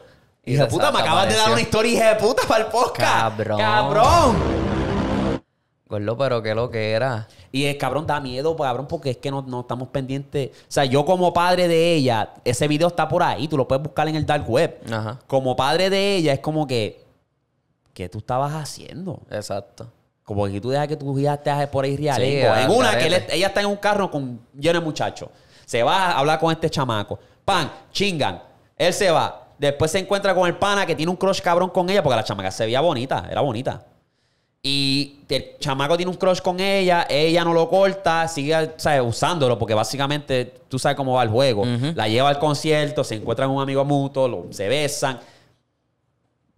y de puta, me acabas de dar una historia de puta para el podcast. Cabrón. Cabrón. Bueno, pero qué lo que era. Y el cabrón da miedo, cabrón, porque es que no, estamos pendientes. O sea, yo como padre de ella, ese video está por ahí, tú lo puedes buscar en el dark web. Como padre de ella, es como que. ¿Qué tú estabas haciendo? Exacto. Como que tú dejas que tu hijas te por ahí real. en una que ella está en un carro con lleno de muchachos. Se va a hablar con este chamaco. Pan, chingan. Él se va Después se encuentra con el pana que tiene un crush cabrón con ella, porque la chamaca se veía bonita, era bonita. Y el chamaco tiene un crush con ella, ella no lo corta, sigue usándolo, porque básicamente tú sabes cómo va el juego. La lleva al concierto, se encuentran un amigo mutuo, lo, se besan.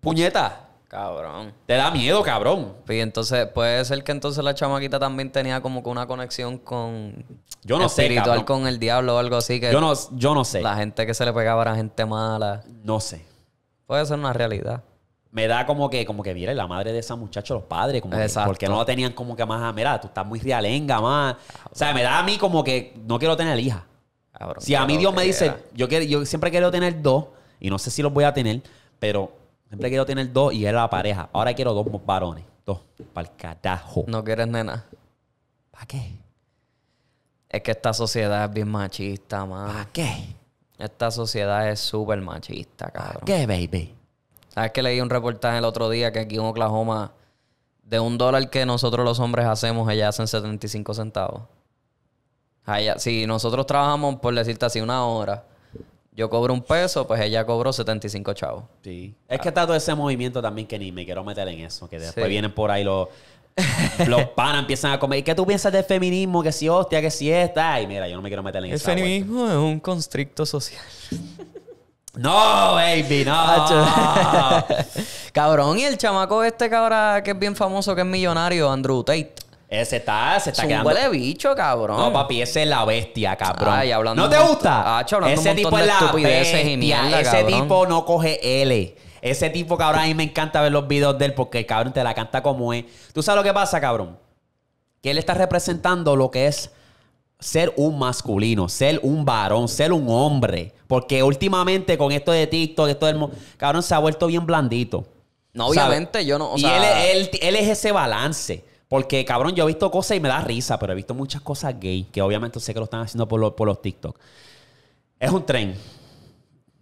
Puñeta, Cabrón. Te da miedo, cabrón. Y entonces, puede ser que entonces la chamaquita también tenía como que una conexión con. Yo no espiritual con el diablo o algo así. Que yo, no, yo no sé. La gente que se le pegaba la gente mala. No sé. Puede ser una realidad. Me da como que, como que, mira, la madre de esa muchacha, los padres, como porque no la tenían como que más, mira, tú estás muy realenga, más. O sea, me da a mí como que no quiero tener hija. Cabrón, si a mí Dios me dice, yo, quiero, yo siempre quiero tener dos, y no sé si los voy a tener, pero Siempre quiero tener dos y es la pareja. Ahora quiero dos varones. Dos. Para el carajo. No quieres nena. ¿Para qué? Es que esta sociedad es bien machista, man. ¿Para qué? Esta sociedad es súper machista, cabrón. ¿Para qué, baby? ¿Sabes que leí un reportaje el otro día que aquí en Oklahoma, de un dólar que nosotros los hombres hacemos, ellas hacen 75 centavos? Allá, si nosotros trabajamos, por decirte así, una hora yo cobro un peso, pues ella cobró 75 chavos. Sí. Es que está todo ese movimiento también que ni me quiero meter en eso, que después vienen por ahí los, los panas empiezan a comer. ¿Y qué tú piensas del feminismo? Que si hostia, que si esta. y mira, yo no me quiero meter en eso. El feminismo es un constricto social. No, baby, no. Cabrón, y el chamaco este cabra que es bien famoso, que es millonario, Andrew Tate. Ese eh, está, se está quedando. huele bicho, cabrón. No, papi, ese es la bestia, cabrón. Ay, hablando ¿No te gusta? ese tipo es la ese tipo no coge L. Ese tipo, cabrón, a mí me encanta ver los videos de él porque, cabrón, te la canta como es. ¿Tú sabes lo que pasa, cabrón? Que él está representando lo que es ser un masculino, ser un varón, ser un hombre. Porque últimamente con esto de TikTok, esto del... Cabrón, se ha vuelto bien blandito. No, obviamente yo no... y él, es ese balance. Porque, cabrón, yo he visto cosas y me da risa, pero he visto muchas cosas gay, que obviamente sé que lo están haciendo por, por los TikTok. Es un tren.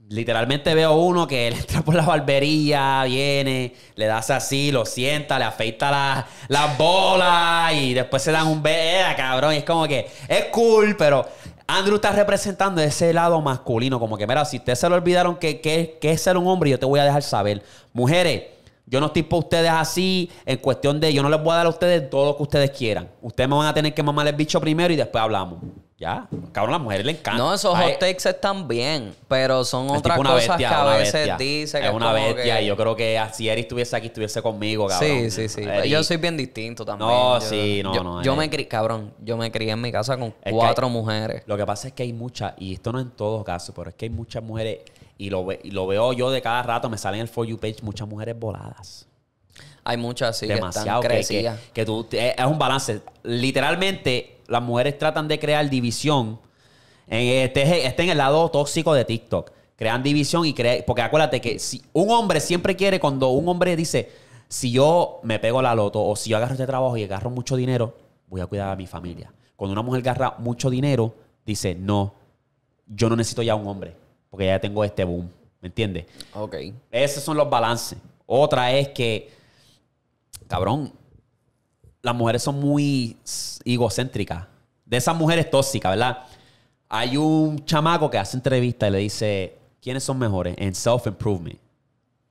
Literalmente veo uno que entra por la barbería, viene, le das así, lo sienta, le afeita las bolas y después se dan un bebé, eh, cabrón. Y es como que es cool, pero Andrew está representando ese lado masculino. Como que, mira, si ustedes se lo olvidaron que, que es ser un hombre, yo te voy a dejar saber. Mujeres, yo no estoy para ustedes así, en cuestión de yo no les voy a dar a ustedes todo lo que ustedes quieran. Ustedes me van a tener que mamar el bicho primero y después hablamos. Ya, cabrón, a las mujeres le encanta. No, esos hot takes están bien, pero son otras cosas bestia, que a veces dice que es una bestia. Y yo creo que si Eri estuviese aquí, estuviese conmigo, cabrón. Sí, sí, sí. Yo soy bien distinto también. No, sí, no, yo, no. Yo, me crié, cabrón, yo me crié en mi casa con cuatro mujeres. Lo que pasa es que hay muchas, y esto no es en todos casos, pero es que hay muchas mujeres, y lo, veo yo de cada rato, me salen en el For You page muchas mujeres voladas. Hay muchas, sí, Demasiado, que crecidas. tú, es un balance. Literalmente las mujeres tratan de crear división. Este, este en el lado tóxico de TikTok. Crean división y crean. Porque acuérdate que si un hombre siempre quiere, cuando un hombre dice, si yo me pego la loto o si yo agarro este trabajo y agarro mucho dinero, voy a cuidar a mi familia. Cuando una mujer agarra mucho dinero, dice, no, yo no necesito ya un hombre, porque ya tengo este boom. ¿Me entiendes? Ok. Esos son los balances. Otra es que, cabrón, las mujeres son muy egocéntricas. De esas mujeres tóxicas, ¿verdad? Hay un chamaco que hace entrevista y le dice, ¿quiénes son mejores en self-improvement?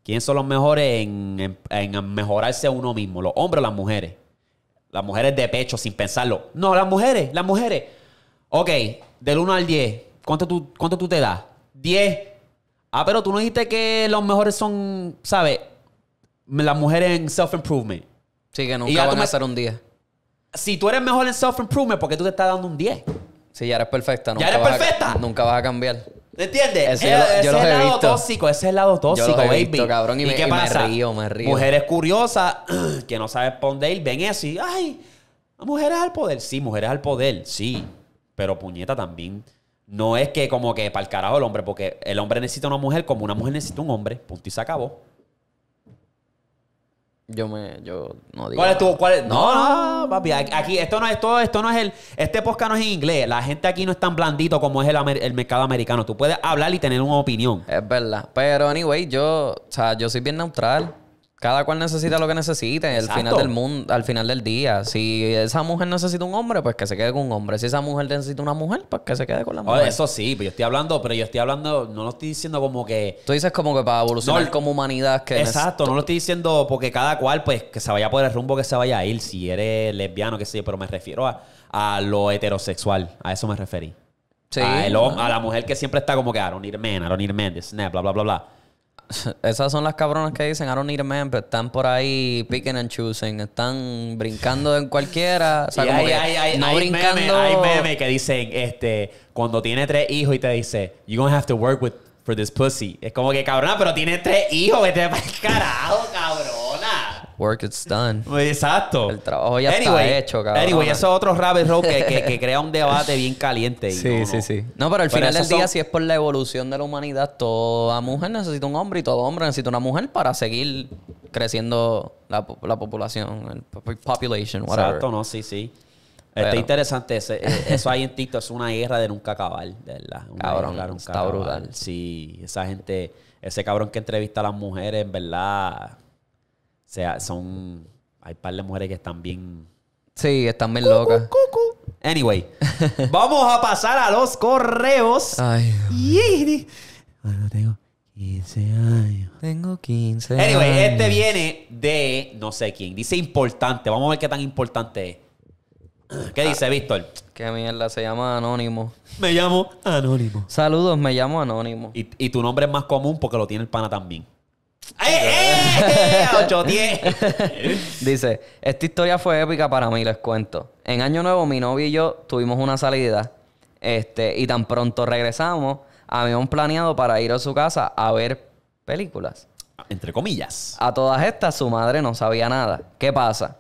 ¿Quiénes son los mejores en, en, mejorarse a uno mismo? ¿Los hombres o las mujeres? Las mujeres de pecho, sin pensarlo. No, las mujeres, las mujeres. Ok, del 1 al 10, ¿cuánto tú, cuánto tú te das? 10. Ah, pero tú no dijiste que los mejores son, ¿sabes? Las mujeres en self-improvement. Sí, que nunca vas a pasar un 10. Si tú eres mejor en self-improvement, ¿por qué tú te estás dando un 10? Sí, ya eres perfecta. Nunca ya eres perfecta. nunca vas a cambiar. ¿Entiendes? Ese, es el lado tóxico, ese es el lado tóxico, yo y, qué pasa? río, me río. Mujeres curiosas que no saben ir ven eso y, ay, mujeres al poder. Sí, mujeres al poder, sí. Pero puñeta también. No es que como que para el carajo el hombre, porque el hombre necesita una mujer como una mujer necesita un hombre. Punto y se acabó. Yo me, yo no digo. ¿Cuál es tu, cuál No, no, papi. Aquí, esto no es todo, esto no es el. Este podcast no es en inglés. La gente aquí no es tan blandito como es el, el mercado americano. Tú puedes hablar y tener una opinión. Es verdad. Pero anyway, yo, o sea, yo soy bien neutral. Cada cual necesita lo que necesite al final del mundo, al final del día. Si esa mujer necesita un hombre, pues que se quede con un hombre. Si esa mujer necesita una mujer, pues que se quede con la mujer. eso sí, pero pues yo estoy hablando, pero yo estoy hablando, no lo estoy diciendo como que. Tú dices como que para evolucionar como humanidad que Exacto, no lo estoy diciendo porque cada cual, pues, que se vaya por el rumbo que se vaya a ir, si eres lesbiano, qué sé yo, pero me refiero a, lo heterosexual. A eso me referí. Sí. A, el, a la mujer que siempre está como que I don't need men, I bla, bla, bla, bla. Esas son las cabronas que dicen, I don't need a man, pero están por ahí picking and choosing. Están brincando en cualquiera. O hay, que no brincando. hay memes que dicen, este, cuando tiene tres hijos y te dice, you're gonna have to work with for this pussy. Es como que, cabrona, pero tiene tres hijos, vete para carajo, cabrón. Work is done. Exacto. El trabajo ya está hecho, cabrón. Anyway, eso es otro rabbit rock que, que, crea un debate bien caliente. sí, sí, sí. No, pero al final del día, si es por la evolución de la humanidad, toda mujer necesita un hombre y todo hombre necesita una mujer para seguir creciendo la, población, population, whatever. Exacto, no, sí, sí. Está interesante. Ese, eh, eso ahí en TikTok es una guerra de nunca acabar, de verdad. un cabrón, nunca está brutal. Sí, esa gente, ese cabrón que entrevista a las mujeres, en verdad o sea, son. Hay par de mujeres que están bien. Sí, están bien locas. Anyway, vamos a pasar a los correos. Ay. tengo 15 años. Tengo 15 anyway, este años. este viene de no sé quién. Dice importante. Vamos a ver qué tan importante es. ¿Qué dice ah, Víctor? Que mierda, se llama Anónimo. Me llamo Anónimo. Saludos, me llamo Anónimo. y, tu nombre es más común porque lo tiene el pana también. 810. ¡Eh, eh! Dice, esta historia fue épica para mí, les cuento. En Año Nuevo, mi novio y yo tuvimos una salida. Este, y tan pronto regresamos, habíamos planeado para ir a su casa a ver películas. Entre comillas. A todas estas, su madre no sabía nada. ¿Qué pasa?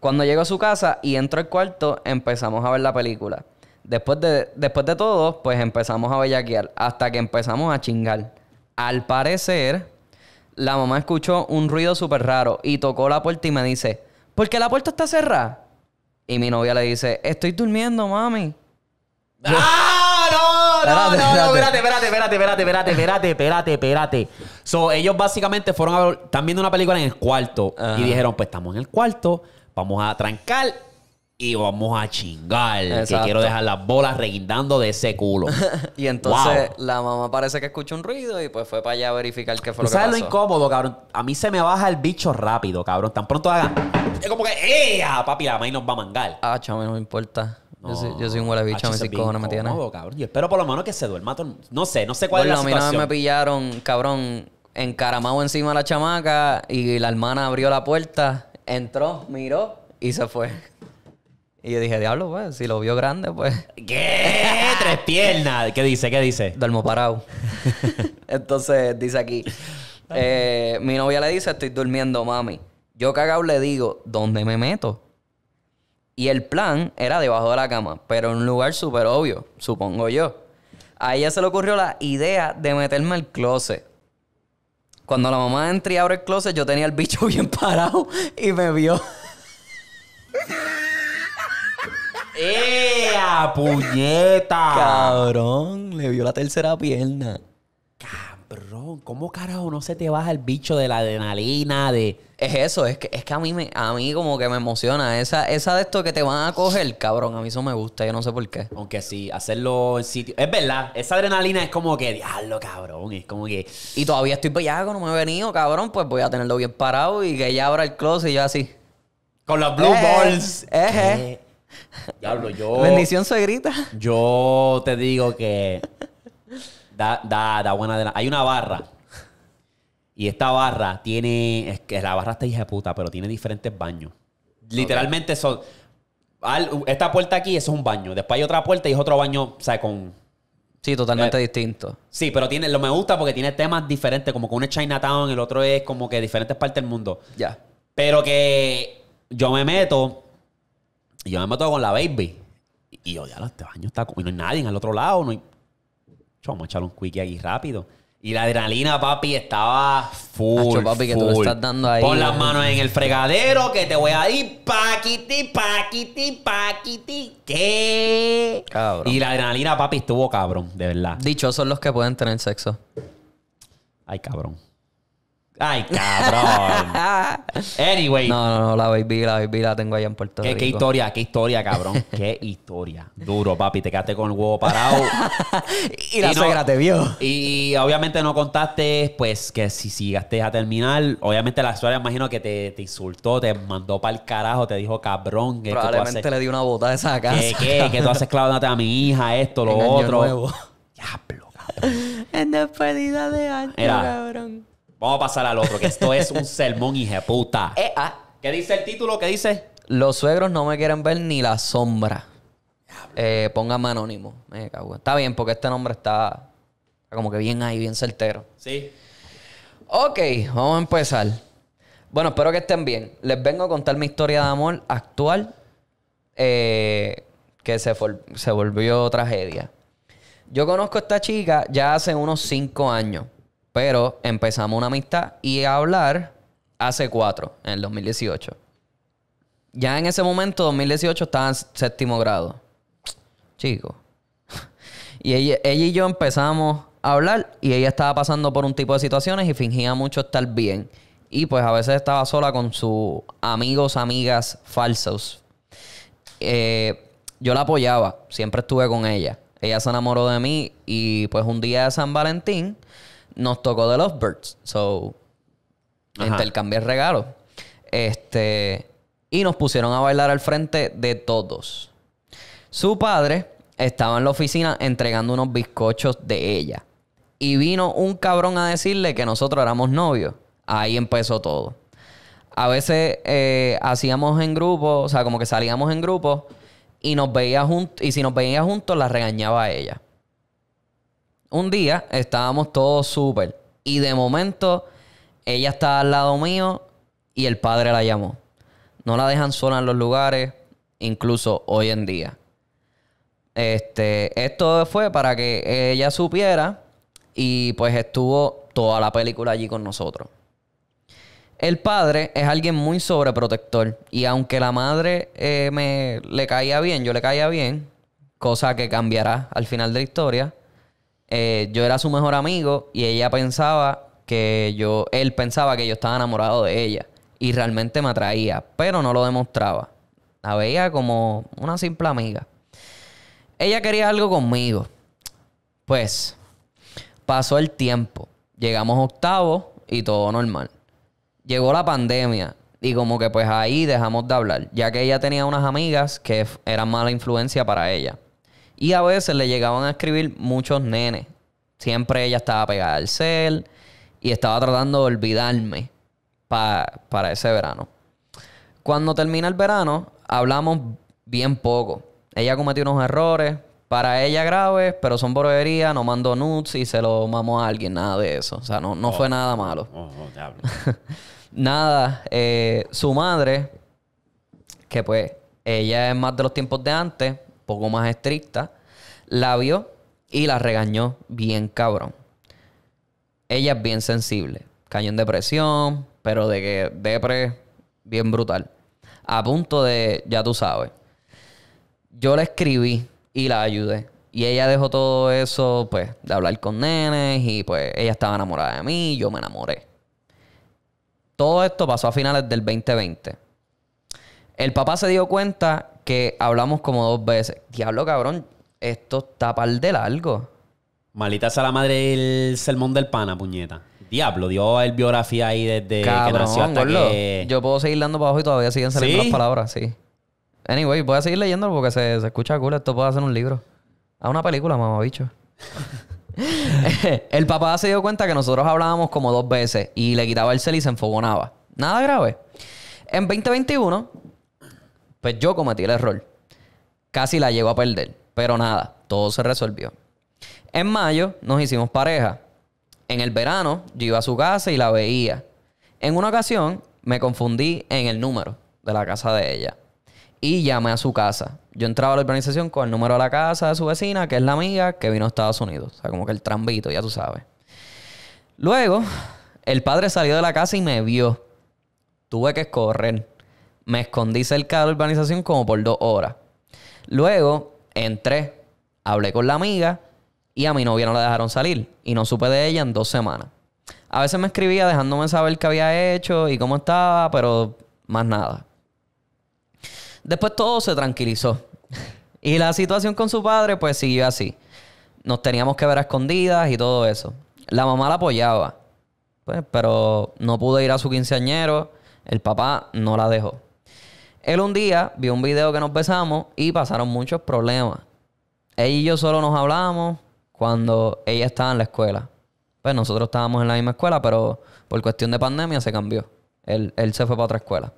Cuando llego a su casa y entro al cuarto, empezamos a ver la película. Después de, después de todo, pues empezamos a bellaquear. Hasta que empezamos a chingar. Al parecer, la mamá escuchó un ruido súper raro y tocó la puerta y me dice, ¿por qué la puerta está cerrada? Y mi novia le dice, estoy durmiendo, mami. ¡Ah! No, no, no, no, espérate, espérate. espérate, espérate, espérate, espérate, espérate, So, ellos básicamente fueron a ver, están viendo una película en el cuarto y dijeron, pues estamos en el cuarto, vamos a trancar y vamos a chingar. Que quiero dejar las bolas reguindando de ese culo. y entonces la mamá parece que escuchó un ruido y pues fue para allá a verificar qué fue lo que sabes lo incómodo, cabrón? A mí se me baja el bicho rápido, cabrón. Tan pronto hagan... Es como que, ¡eh! Papi, la y nos va a mangar. Ah, chame, no me importa. Yo, soy, yo, soy, un huele bicho, a mí sí cojones me tiene. Cabrón. espero por lo menos que se duerma No sé, no sé cuál es la a mí me pillaron, cabrón, encaramado encima de la chamaca y la hermana abrió la puerta, entró, miró y se fue. Y yo dije, diablo, pues, si lo vio grande, pues. ¿Qué? Tres piernas. ¿Qué dice? ¿Qué dice? Duermo parado. Entonces dice aquí: eh, Mi novia le dice, estoy durmiendo, mami. Yo cagado le digo, ¿dónde me meto? Y el plan era debajo de la cama, pero en un lugar súper obvio, supongo yo. A ella se le ocurrió la idea de meterme al closet. Cuando la mamá entró y abre el closet, yo tenía el bicho bien parado y me vio. ¡Ea, puñeta! Cabrón, le vio la tercera pierna. Cabrón, ¿cómo carajo no se te baja el bicho de la adrenalina? de...? Es eso, es que, es que a, mí me, a mí como que me emociona. Esa, esa de esto que te van a coger, cabrón, a mí eso me gusta, yo no sé por qué. Aunque sí, hacerlo en sitio. Es verdad, esa adrenalina es como que, diablo, cabrón, es como que. Y todavía estoy bellaco, no me he venido, cabrón, pues voy a tenerlo bien parado y que ya abra el closet y yo así. Con los blue eh, balls. Eh, eh. Diablo, yo. Bendición, suegrita. Yo te digo que. Da, da, buena de Hay una barra. Y esta barra tiene. Es que la barra está hija de puta, pero tiene diferentes baños. Literalmente son. esta puerta aquí, es un baño. Después hay otra puerta y es otro baño, o sea, con. Sí, totalmente eh, distinto. Sí, pero tiene, lo me gusta porque tiene temas diferentes, como que uno es Chinatown, el otro es como que diferentes partes del mundo. Ya. Pero que yo me meto y yo me meto con la baby. Y yo, ya, este baño está. Y no hay nadie En el otro lado. No vamos a echar un quickie aquí rápido. Y la adrenalina, papi, estaba full. Acho, papi, que tú lo estás dando ahí. Pon las manos en el fregadero que te voy a ir paquiti, paquiti, paquiti. ¿Qué? Cabrón. Y la adrenalina, papi, estuvo cabrón, de verdad. Dichosos los que pueden tener sexo. Ay, cabrón. Ay, cabrón. Anyway. No, no, no, la baby, la baby la tengo allá en Puerto Rico. Qué historia, qué historia, cabrón. qué historia. Duro, papi. Te quedaste con el huevo parado. y, la te vio. Y, obviamente no contaste, pues, que si sigaste a terminar, obviamente la suegra imagino que te, insultó, te mandó para el carajo, te dijo cabrón. Que Probablemente le di una bota de esa casa. ¿Qué, qué? Que tú haces clavándote a mi hija, esto, lo otro. Nuevo. Diablo, cabrón. En despedida de año, cabrón. Vamos a pasar al otro, que esto es un sermón hijeputa. Eh, ah. ¿Qué dice el título? ¿Qué dice? Los suegros no me quieren ver ni la sombra. Eh, póngame anónimo. Me Está bien, porque este nombre está como que bien ahí, bien certero. Sí. Ok, vamos a empezar. Bueno, espero que estén bien. Les vengo a contar mi historia de amor actual eh, que se, se volvió tragedia. Yo conozco a esta chica ya hace unos cinco años. Pero empezamos una amistad y a hablar hace cuatro, en el 2018. Ya en ese momento, 2018, estaba en séptimo grado. Chico. Y ella, y yo empezamos a hablar y ella estaba pasando por un tipo de situaciones y fingía mucho estar bien. Y pues a veces estaba sola con sus amigos, amigas falsos. Eh, yo la apoyaba, siempre estuve con ella. Ella se enamoró de mí y pues un día de San Valentín nos tocó de Lovebirds. So, intercambié regalos. Este, y nos pusieron a bailar al frente de todos. Su padre estaba en la oficina entregando unos bizcochos de ella. Y vino un cabrón a decirle que nosotros éramos novios. Ahí empezó todo. A veces eh, hacíamos en grupo, o sea, como que salíamos en grupo y nos veía juntos, y si nos veía juntos, la regañaba a ella un día estábamos todos súper. Y de momento, ella está al lado mío y el padre la llamó. No la dejan sola en los lugares, incluso hoy en día. Este, esto fue para que ella supiera y pues estuvo toda la película allí con nosotros. El padre es alguien muy sobreprotector y aunque la madre eh, me, le caía bien, yo le caía bien, cosa que cambiará al final de la historia, eh, yo era su mejor amigo y ella pensaba que yo, él pensaba que yo estaba enamorado de ella y realmente me atraía, pero no lo demostraba. La veía como una simple amiga. Ella quería algo conmigo. Pues pasó el tiempo, llegamos octavo y todo normal. Llegó la pandemia y como que pues ahí dejamos de hablar, ya que ella tenía unas amigas que eran mala influencia para ella. Y a veces le llegaban a escribir muchos nenes. Siempre ella estaba pegada al cel y estaba tratando de olvidarme para ese verano. Cuando termina el verano, hablamos bien poco. Ella cometió unos errores, para ella graves, pero son boberías, no mandó nudes y se lo mamó a alguien, nada de eso. O sea, no, no fue oh. nada malo. Oh, oh, nada, eh, su madre, que pues ella es más de los tiempos de antes, poco más estricta, la vio y la regañó bien cabrón. Ella es bien sensible. Cayó en depresión, pero de que depre bien brutal. A punto de, ya tú sabes. Yo la escribí y la ayudé. Y ella dejó todo eso, pues, de hablar con nenes y pues ella estaba enamorada de mí, y yo me enamoré. Todo esto pasó a finales del 2020. El papá se dio cuenta que hablamos como dos veces. Diablo, cabrón, esto está par de largo. Malita sea la madre el sermón del pana, puñeta. Diablo, dio el biografía ahí desde que nació hasta que... Yo puedo seguir dando para abajo y todavía siguen saliendo las palabras, sí. Anyway, voy a seguir leyéndolo porque se, escucha cool. Esto puede hacer un libro. A una película, mamá bicho el papá se dio cuenta que nosotros hablábamos como dos veces y le quitaba el cel y se enfogonaba. Nada grave. En 2021 pues yo cometí el error. Casi la llego a perder. Pero nada, todo se resolvió. En mayo nos hicimos pareja. En el verano yo iba a su casa y la veía. En una ocasión me confundí en el número de la casa de ella y llamé a su casa. Yo entraba a la organización con el número de la casa de su vecina, que es la amiga que vino a Estados Unidos. O sea, como que el trambito, ya tú sabes. Luego, el padre salió de la casa y me vio. Tuve que correr. Me escondí cerca de la urbanización como por dos horas. Luego entré, hablé con la amiga y a mi novia no la dejaron salir y no supe de ella en dos semanas. A veces me escribía dejándome saber qué había hecho y cómo estaba, pero más nada. Después todo se tranquilizó y la situación con su padre pues siguió así. Nos teníamos que ver a escondidas y todo eso. La mamá la apoyaba, pues, pero no pude ir a su quinceañero, el papá no la dejó. Él un día vio un video que nos besamos y pasaron muchos problemas. Ella y yo solo nos hablábamos cuando ella estaba en la escuela. Pues nosotros estábamos en la misma escuela, pero por cuestión de pandemia se cambió. Él, se fue para otra escuela.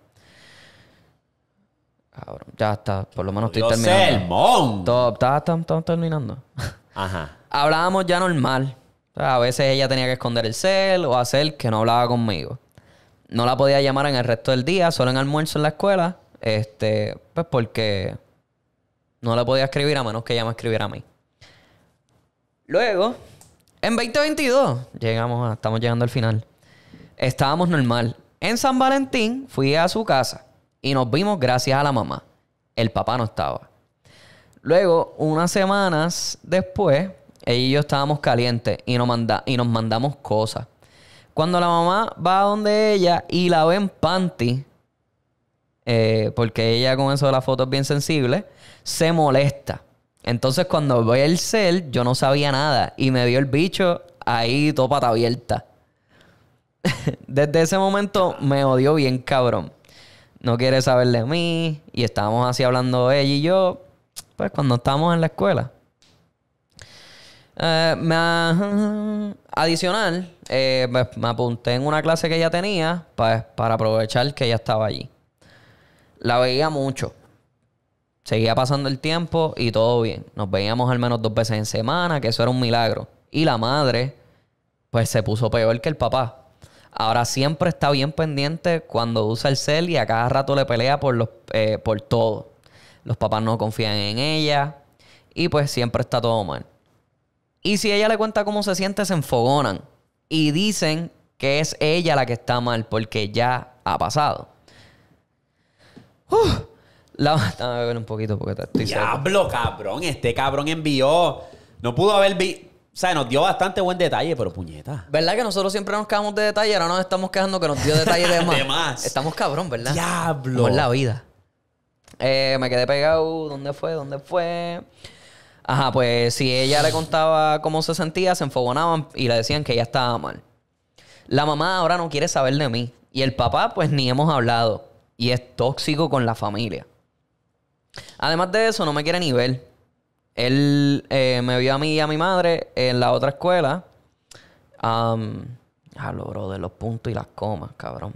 Cabrón, ya está, por lo menos estoy terminando. ¡Sermón! Estamos terminando. Ajá. Hablábamos ya normal. a veces ella tenía que esconder el cel o hacer que no hablaba conmigo. No la podía llamar en el resto del día, solo en almuerzo en la escuela este, pues porque no la podía escribir a menos que ella me escribiera a mí. Luego, en 2022, llegamos estamos llegando al final. Estábamos normal. En San Valentín fui a su casa y nos vimos gracias a la mamá. El papá no estaba. Luego, unas semanas después, ella y yo estábamos calientes y nos, manda, y nos mandamos cosas. Cuando la mamá va donde ella y la ve en panty, eh, porque ella con eso de las fotos bien sensible, se molesta. Entonces cuando ve el cel, yo no sabía nada y me vio el bicho ahí todo pata abierta. Desde ese momento me odió bien cabrón. No quiere saber de mí y estábamos así hablando ella y yo, pues cuando estábamos en la escuela. Eh, adicional, eh, pues, me apunté en una clase que ella tenía pues, para aprovechar que ella estaba allí la veía mucho. Seguía pasando el tiempo y todo bien. Nos veíamos al menos dos veces en semana, que eso era un milagro. Y la madre, pues se puso peor que el papá. Ahora siempre está bien pendiente cuando usa el cel y a cada rato le pelea por, los, eh, por todo. Los papás no confían en ella y pues siempre está todo mal. Y si ella le cuenta cómo se siente, se enfogonan y dicen que es ella la que está mal porque ya ha pasado. Uh, la vamos a un poquito porque estoy Diablo, cabrón. Este cabrón envió. No pudo haber. visto. O sea, nos dio bastante buen detalle, pero puñeta. ¿Verdad que nosotros siempre nos quedamos de detalle? Ahora nos estamos quejando que nos dio detalle de más. Estamos cabrón, ¿verdad? Diablo. Por la vida. Eh, me quedé pegado. ¿Dónde fue? ¿Dónde fue? Ajá, pues si ella le contaba cómo se sentía, se enfogonaban y le decían que ella estaba mal. La mamá ahora no quiere saber de mí. Y el papá, pues ni hemos hablado y es tóxico con la familia. Además de eso, no me quiere ni ver. Él eh, me vio a mí y a mi madre en la otra escuela. Um, a bro, de los puntos y las comas, cabrón.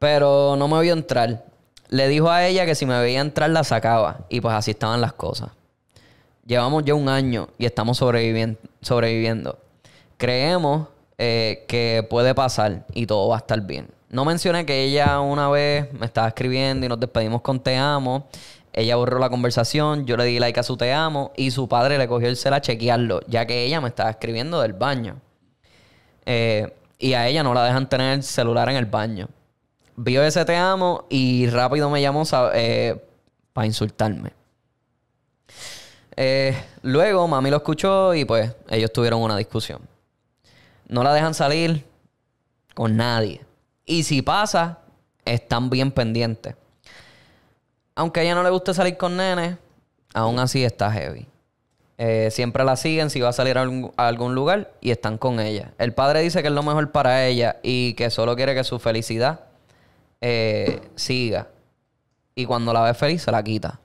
Pero no me vio entrar. Le dijo a ella que si me veía entrar la sacaba. Y pues así estaban las cosas. Llevamos ya un año y estamos sobreviviendo. Creemos eh, que puede pasar y todo va a estar bien. No mencioné que ella una vez me estaba escribiendo y nos despedimos con te amo. Ella borró la conversación, yo le di like a su te amo y su padre le cogió el cel a chequearlo, ya que ella me estaba escribiendo del baño. Eh, y a ella no la dejan tener el celular en el baño. Vio ese te amo y rápido me llamó eh, para insultarme. Eh, luego mami lo escuchó y pues ellos tuvieron una discusión. No la dejan salir con nadie. Y si pasa, están bien pendientes. Aunque a ella no le guste salir con nenes, aún así está heavy. Eh, siempre la siguen si va a salir a algún, lugar y están con ella. El padre dice que es lo mejor para ella y que solo quiere que su felicidad eh, siga. Y cuando la ve feliz, se la quita.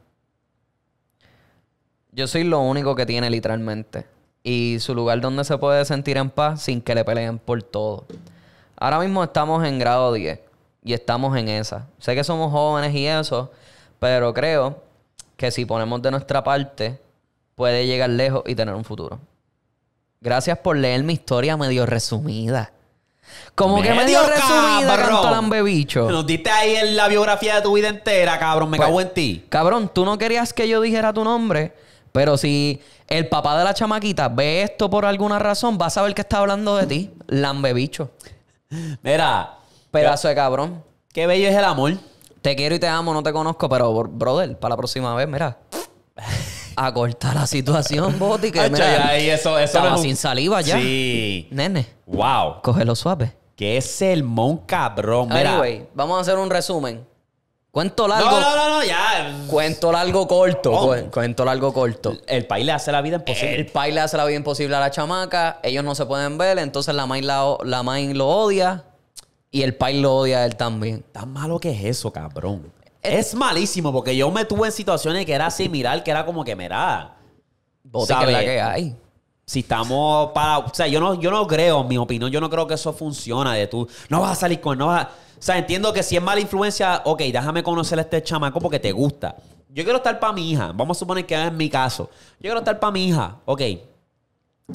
Yo soy lo único que tiene literalmente. Y su lugar donde se puede sentir en paz sin que le peleen por todo. Ahora mismo estamos en grado 10 y estamos en esa. Sé que somos jóvenes y eso, pero creo que si ponemos de nuestra parte, puede llegar lejos y tener un futuro. Gracias por leer mi historia medio resumida. Como que medio resumida, cantalan lambebicho. Nos diste ahí en la biografía de tu vida entera, cabrón. Me pues, cago en ti. Cabrón, tú no querías que yo dijera tu nombre. Pero si el papá de la chamaquita ve esto por alguna razón, va a saber que está hablando de ti. Lambebicho. Mira. Pedazo de cabrón. Qué bello es el amor. Te quiero y te amo, no te conozco, pero brother, para la próxima vez, mira. Acortar la situación, Boti, que ahí eso, eso estaba sin saliva ya. Sí. Nene. Wow. Cógelo suave. Que es el mon cabrón, mira. Anyway, vamos a hacer un resumen. Cuento largo. No, no, no, ya. Cuento largo corto. Oh. Pues, cuento largo corto. El país le hace la vida imposible. El país le hace la vida imposible a la chamaca. Ellos no se pueden ver. Entonces la main, la, main lo odia. Y el país lo odia a él también. Tan malo que es eso, cabrón. Eh, es, malísimo porque yo me tuve en situaciones que era así. Mirar que era como que, mira. que hay si estamos para. O sea, yo no, yo no creo, en mi opinión, yo no creo que eso funciona. De tú, no vas a salir con. No vas a, o sea, entiendo que si es mala influencia, ok, déjame conocer a este chamaco porque te gusta. Yo quiero estar para mi hija. Vamos a suponer que es mi caso. Yo quiero estar para mi hija. Ok,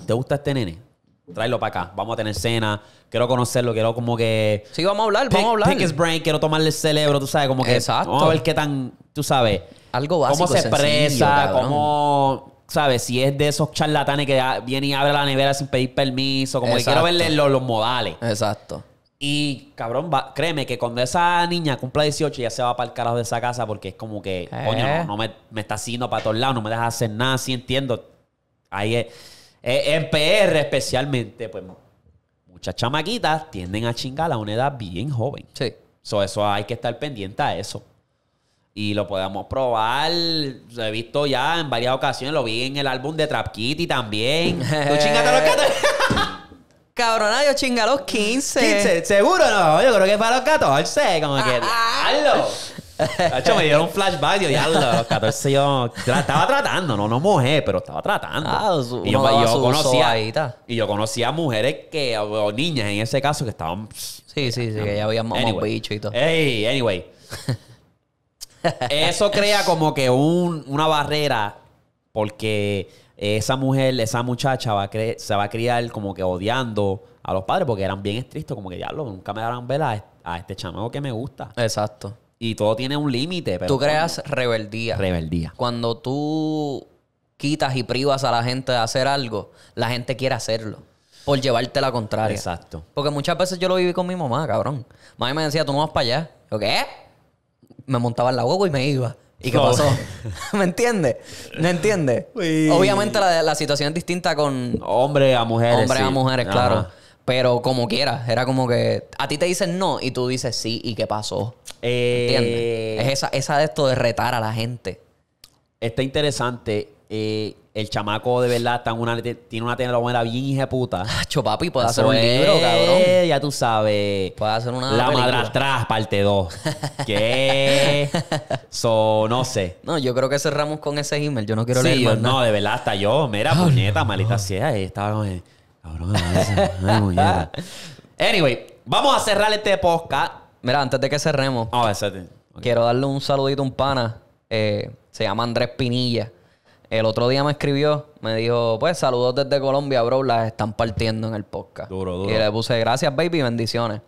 ¿te gusta este nene? Tráelo para acá. Vamos a tener cena. Quiero conocerlo. Quiero como que. Sí, vamos a hablar. vamos a hablar. Pick his brain. Quiero tomarle el cerebro. Tú sabes, como que. Exacto. Vamos a ver qué tan. Tú sabes. Algo básico. Cómo se expresa. Cómo. ¿sabes? Si es de esos charlatanes que viene y abre la nevera sin pedir permiso, como que quiero verle los, modales. Exacto. Y cabrón, créeme que cuando esa niña cumpla 18 ya se va para el carajo de esa casa porque es como que, eh. coño, no, me, está haciendo para todos lados, no me deja hacer nada, sí entiendo. Ahí es. En PR especialmente, pues muchas chamaquitas tienden a chingar a una edad bien joven. Sí. eso hay que estar pendiente a eso. Y lo podemos probar. Lo he visto ya en varias ocasiones. Lo vi en el álbum de Trap Kitty también. Tú chingate los Cabrona, ah, yo chinga a los 15. 15, seguro no. Yo creo que para los 14, como que. Ah, ah. De hecho, me dieron un flashback, yo diablo, los 14 yo estaba tratando, no, no mujer, pero estaba tratando. y yo, conocía y yo conocía mujeres que, o niñas en ese caso, que estaban. Sí, sí, sí, que ya había más bicho y todo. Ey, anyway. Eso crea como que una barrera porque esa mujer, esa muchacha va se va a criar como que odiando a los padres porque eran bien estrictos, como que ya nunca me darán vela a, este, a que me gusta. Exacto. Y todo tiene un límite. Tú creas rebeldía. Rebeldía. Cuando tú quitas y privas a la gente de hacer algo, la gente quiere hacerlo. Por llevarte la contraria. Exacto. Porque muchas veces yo lo viví con mi mamá, cabrón. Mamá me decía, tú no vas para allá. Yo, ¿qué? Me montaba en la huevo y me iba. ¿Y qué pasó? ¿Me entiendes? ¿Me entiendes? Obviamente la, situación es distinta con... Hombre a mujeres. Hombre a mujeres, claro. Pero como quieras, era como que a ti te dicen no y tú dices sí y qué pasó. Eh... ¿Entiendes? Es esa, esa de esto de retar a la gente. Está interesante eh, el chamaco de verdad está en una, tiene una moneda bien hija puta. chupapi papi, puede hacer un libro, cabrón. Ya tú sabes. Puede hacer una. La atrás parte 2. ¿Qué? so, no sé. No, yo creo que cerramos con ese email. Yo no quiero leer. no, de verdad, hasta yo. Mira, ah, puñeta, malita ah. sea. Estaba. Cabrón, Anyway, vamos a cerrar este podcast. Mira, antes de que cerremos, ah, quiero darle un saludito a un pana. Eh, se llama Andrés Pinilla el otro día me escribió, me dijo, pues saludos desde Colombia, bro, las están partiendo en el podcast. Duro, duro. Y le puse gracias, baby, bendiciones.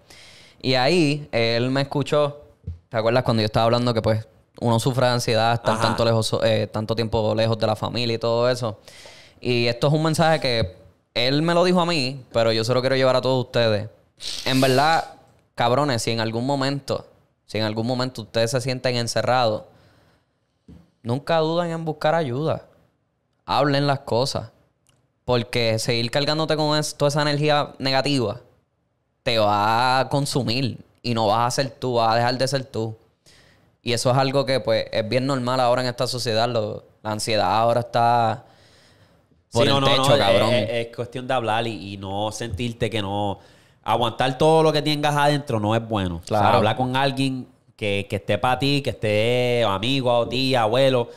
Y ahí él me escuchó. ¿Te acuerdas cuando yo estaba hablando que pues uno sufre de ansiedad, estar tanto, lejos, eh, tanto tiempo lejos de la familia y todo eso? Y esto es un mensaje que él me lo dijo a mí, pero yo se lo quiero llevar a todos ustedes. En verdad, cabrones, si en algún momento, si en algún momento ustedes se sienten encerrados, nunca duden en buscar ayuda hablen las cosas. Porque seguir cargándote con toda esa energía negativa te va a consumir y no vas a ser tú, vas a dejar de ser tú. Y eso es algo que pues es bien normal ahora en esta sociedad. la ansiedad ahora está por el cabrón. Es, cuestión de hablar y, no sentirte que no... Aguantar todo lo que tengas adentro no es bueno. Claro. hablar con alguien que, esté para ti, que esté amigo, tía, abuelo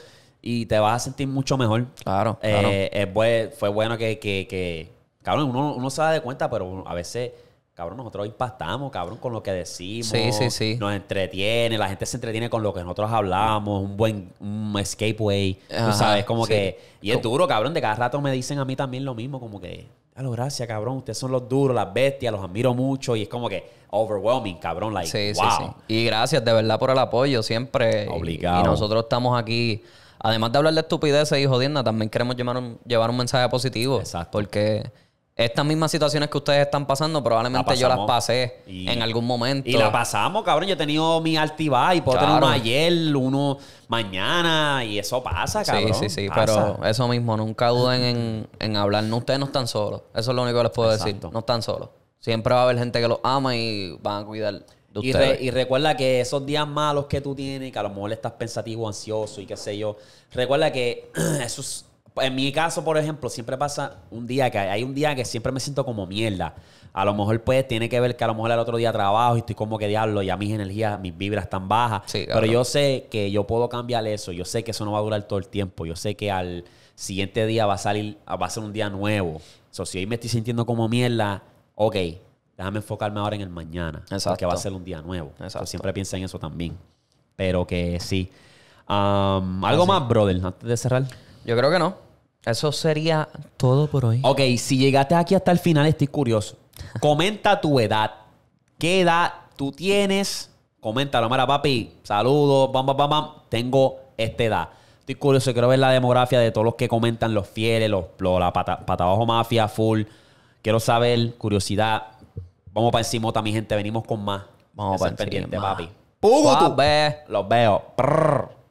y te vas a sentir mucho mejor. Claro. Eh, claro. Fue, bueno que, que, cabrón, uno, uno se da de cuenta, pero a veces cabrón, nosotros impactamos, cabrón, con lo que decimos. Sí, sí, sí. Nos entretiene, la gente se entretiene con lo que nosotros hablamos, un buen un escapeway, tú sabes, como que... Y es duro, cabrón, de cada rato me dicen a mí también lo mismo, como que... A gracias, cabrón. Ustedes son los duros, las bestias, los admiro mucho. Y es como que overwhelming, cabrón. Like, wow. sí, Y gracias de verdad por el apoyo siempre. Obligado. y nosotros estamos aquí además de hablar de estupideces y jodiendo, también queremos llevar un, mensaje positivo. Exacto. Porque estas mismas situaciones que ustedes están pasando, probablemente yo las pasé en algún momento. Y la pasamos, cabrón. Yo he tenido mi y puedo tener uno ayer, uno mañana, y eso pasa, cabrón. Sí, sí, sí, pero eso mismo, nunca duden en, hablar. ustedes no están solos. Eso es lo único que les puedo decir. No están solos. Siempre va a haber gente que los ama y van a cuidar. Y, recuerda que esos días malos que tú tienes, que a lo mejor estás pensativo, ansioso y qué sé yo, recuerda que en mi caso, por ejemplo, siempre pasa un día que hay un día que siempre me siento como mierda. A lo mejor pues tiene que ver que a lo mejor el otro día trabajo y estoy como que diablo, ya mis energías, mis vibras están bajas. Pero yo sé que yo puedo cambiar eso, yo sé que eso no va a durar todo el tiempo, yo sé que al siguiente día va a salir, va a ser un día nuevo. O so, si hoy me estoy sintiendo como mierda, ok, déjame enfocarme ahora en el mañana, Exacto. porque va a ser un día nuevo. Exacto. siempre piensa en eso también. Pero que sí. Um, ¿Algo más, brother, antes de cerrar? Yo creo que no. Eso sería todo por hoy. Ok, si llegaste aquí hasta el final, estoy curioso. Comenta tu edad. ¿Qué edad tú tienes? Coméntalo, Mara papi. Saludos, bam, bam, bam, Tengo esta edad. Estoy curioso, quiero ver la demografía de todos los que comentan, los fieles, los, la pata, pata abajo mafia, full. Quiero saber, curiosidad, Vamos para otra, mi gente. Venimos con más. Vamos para pendiente, más. papi. Pugo, Los veo. Prr.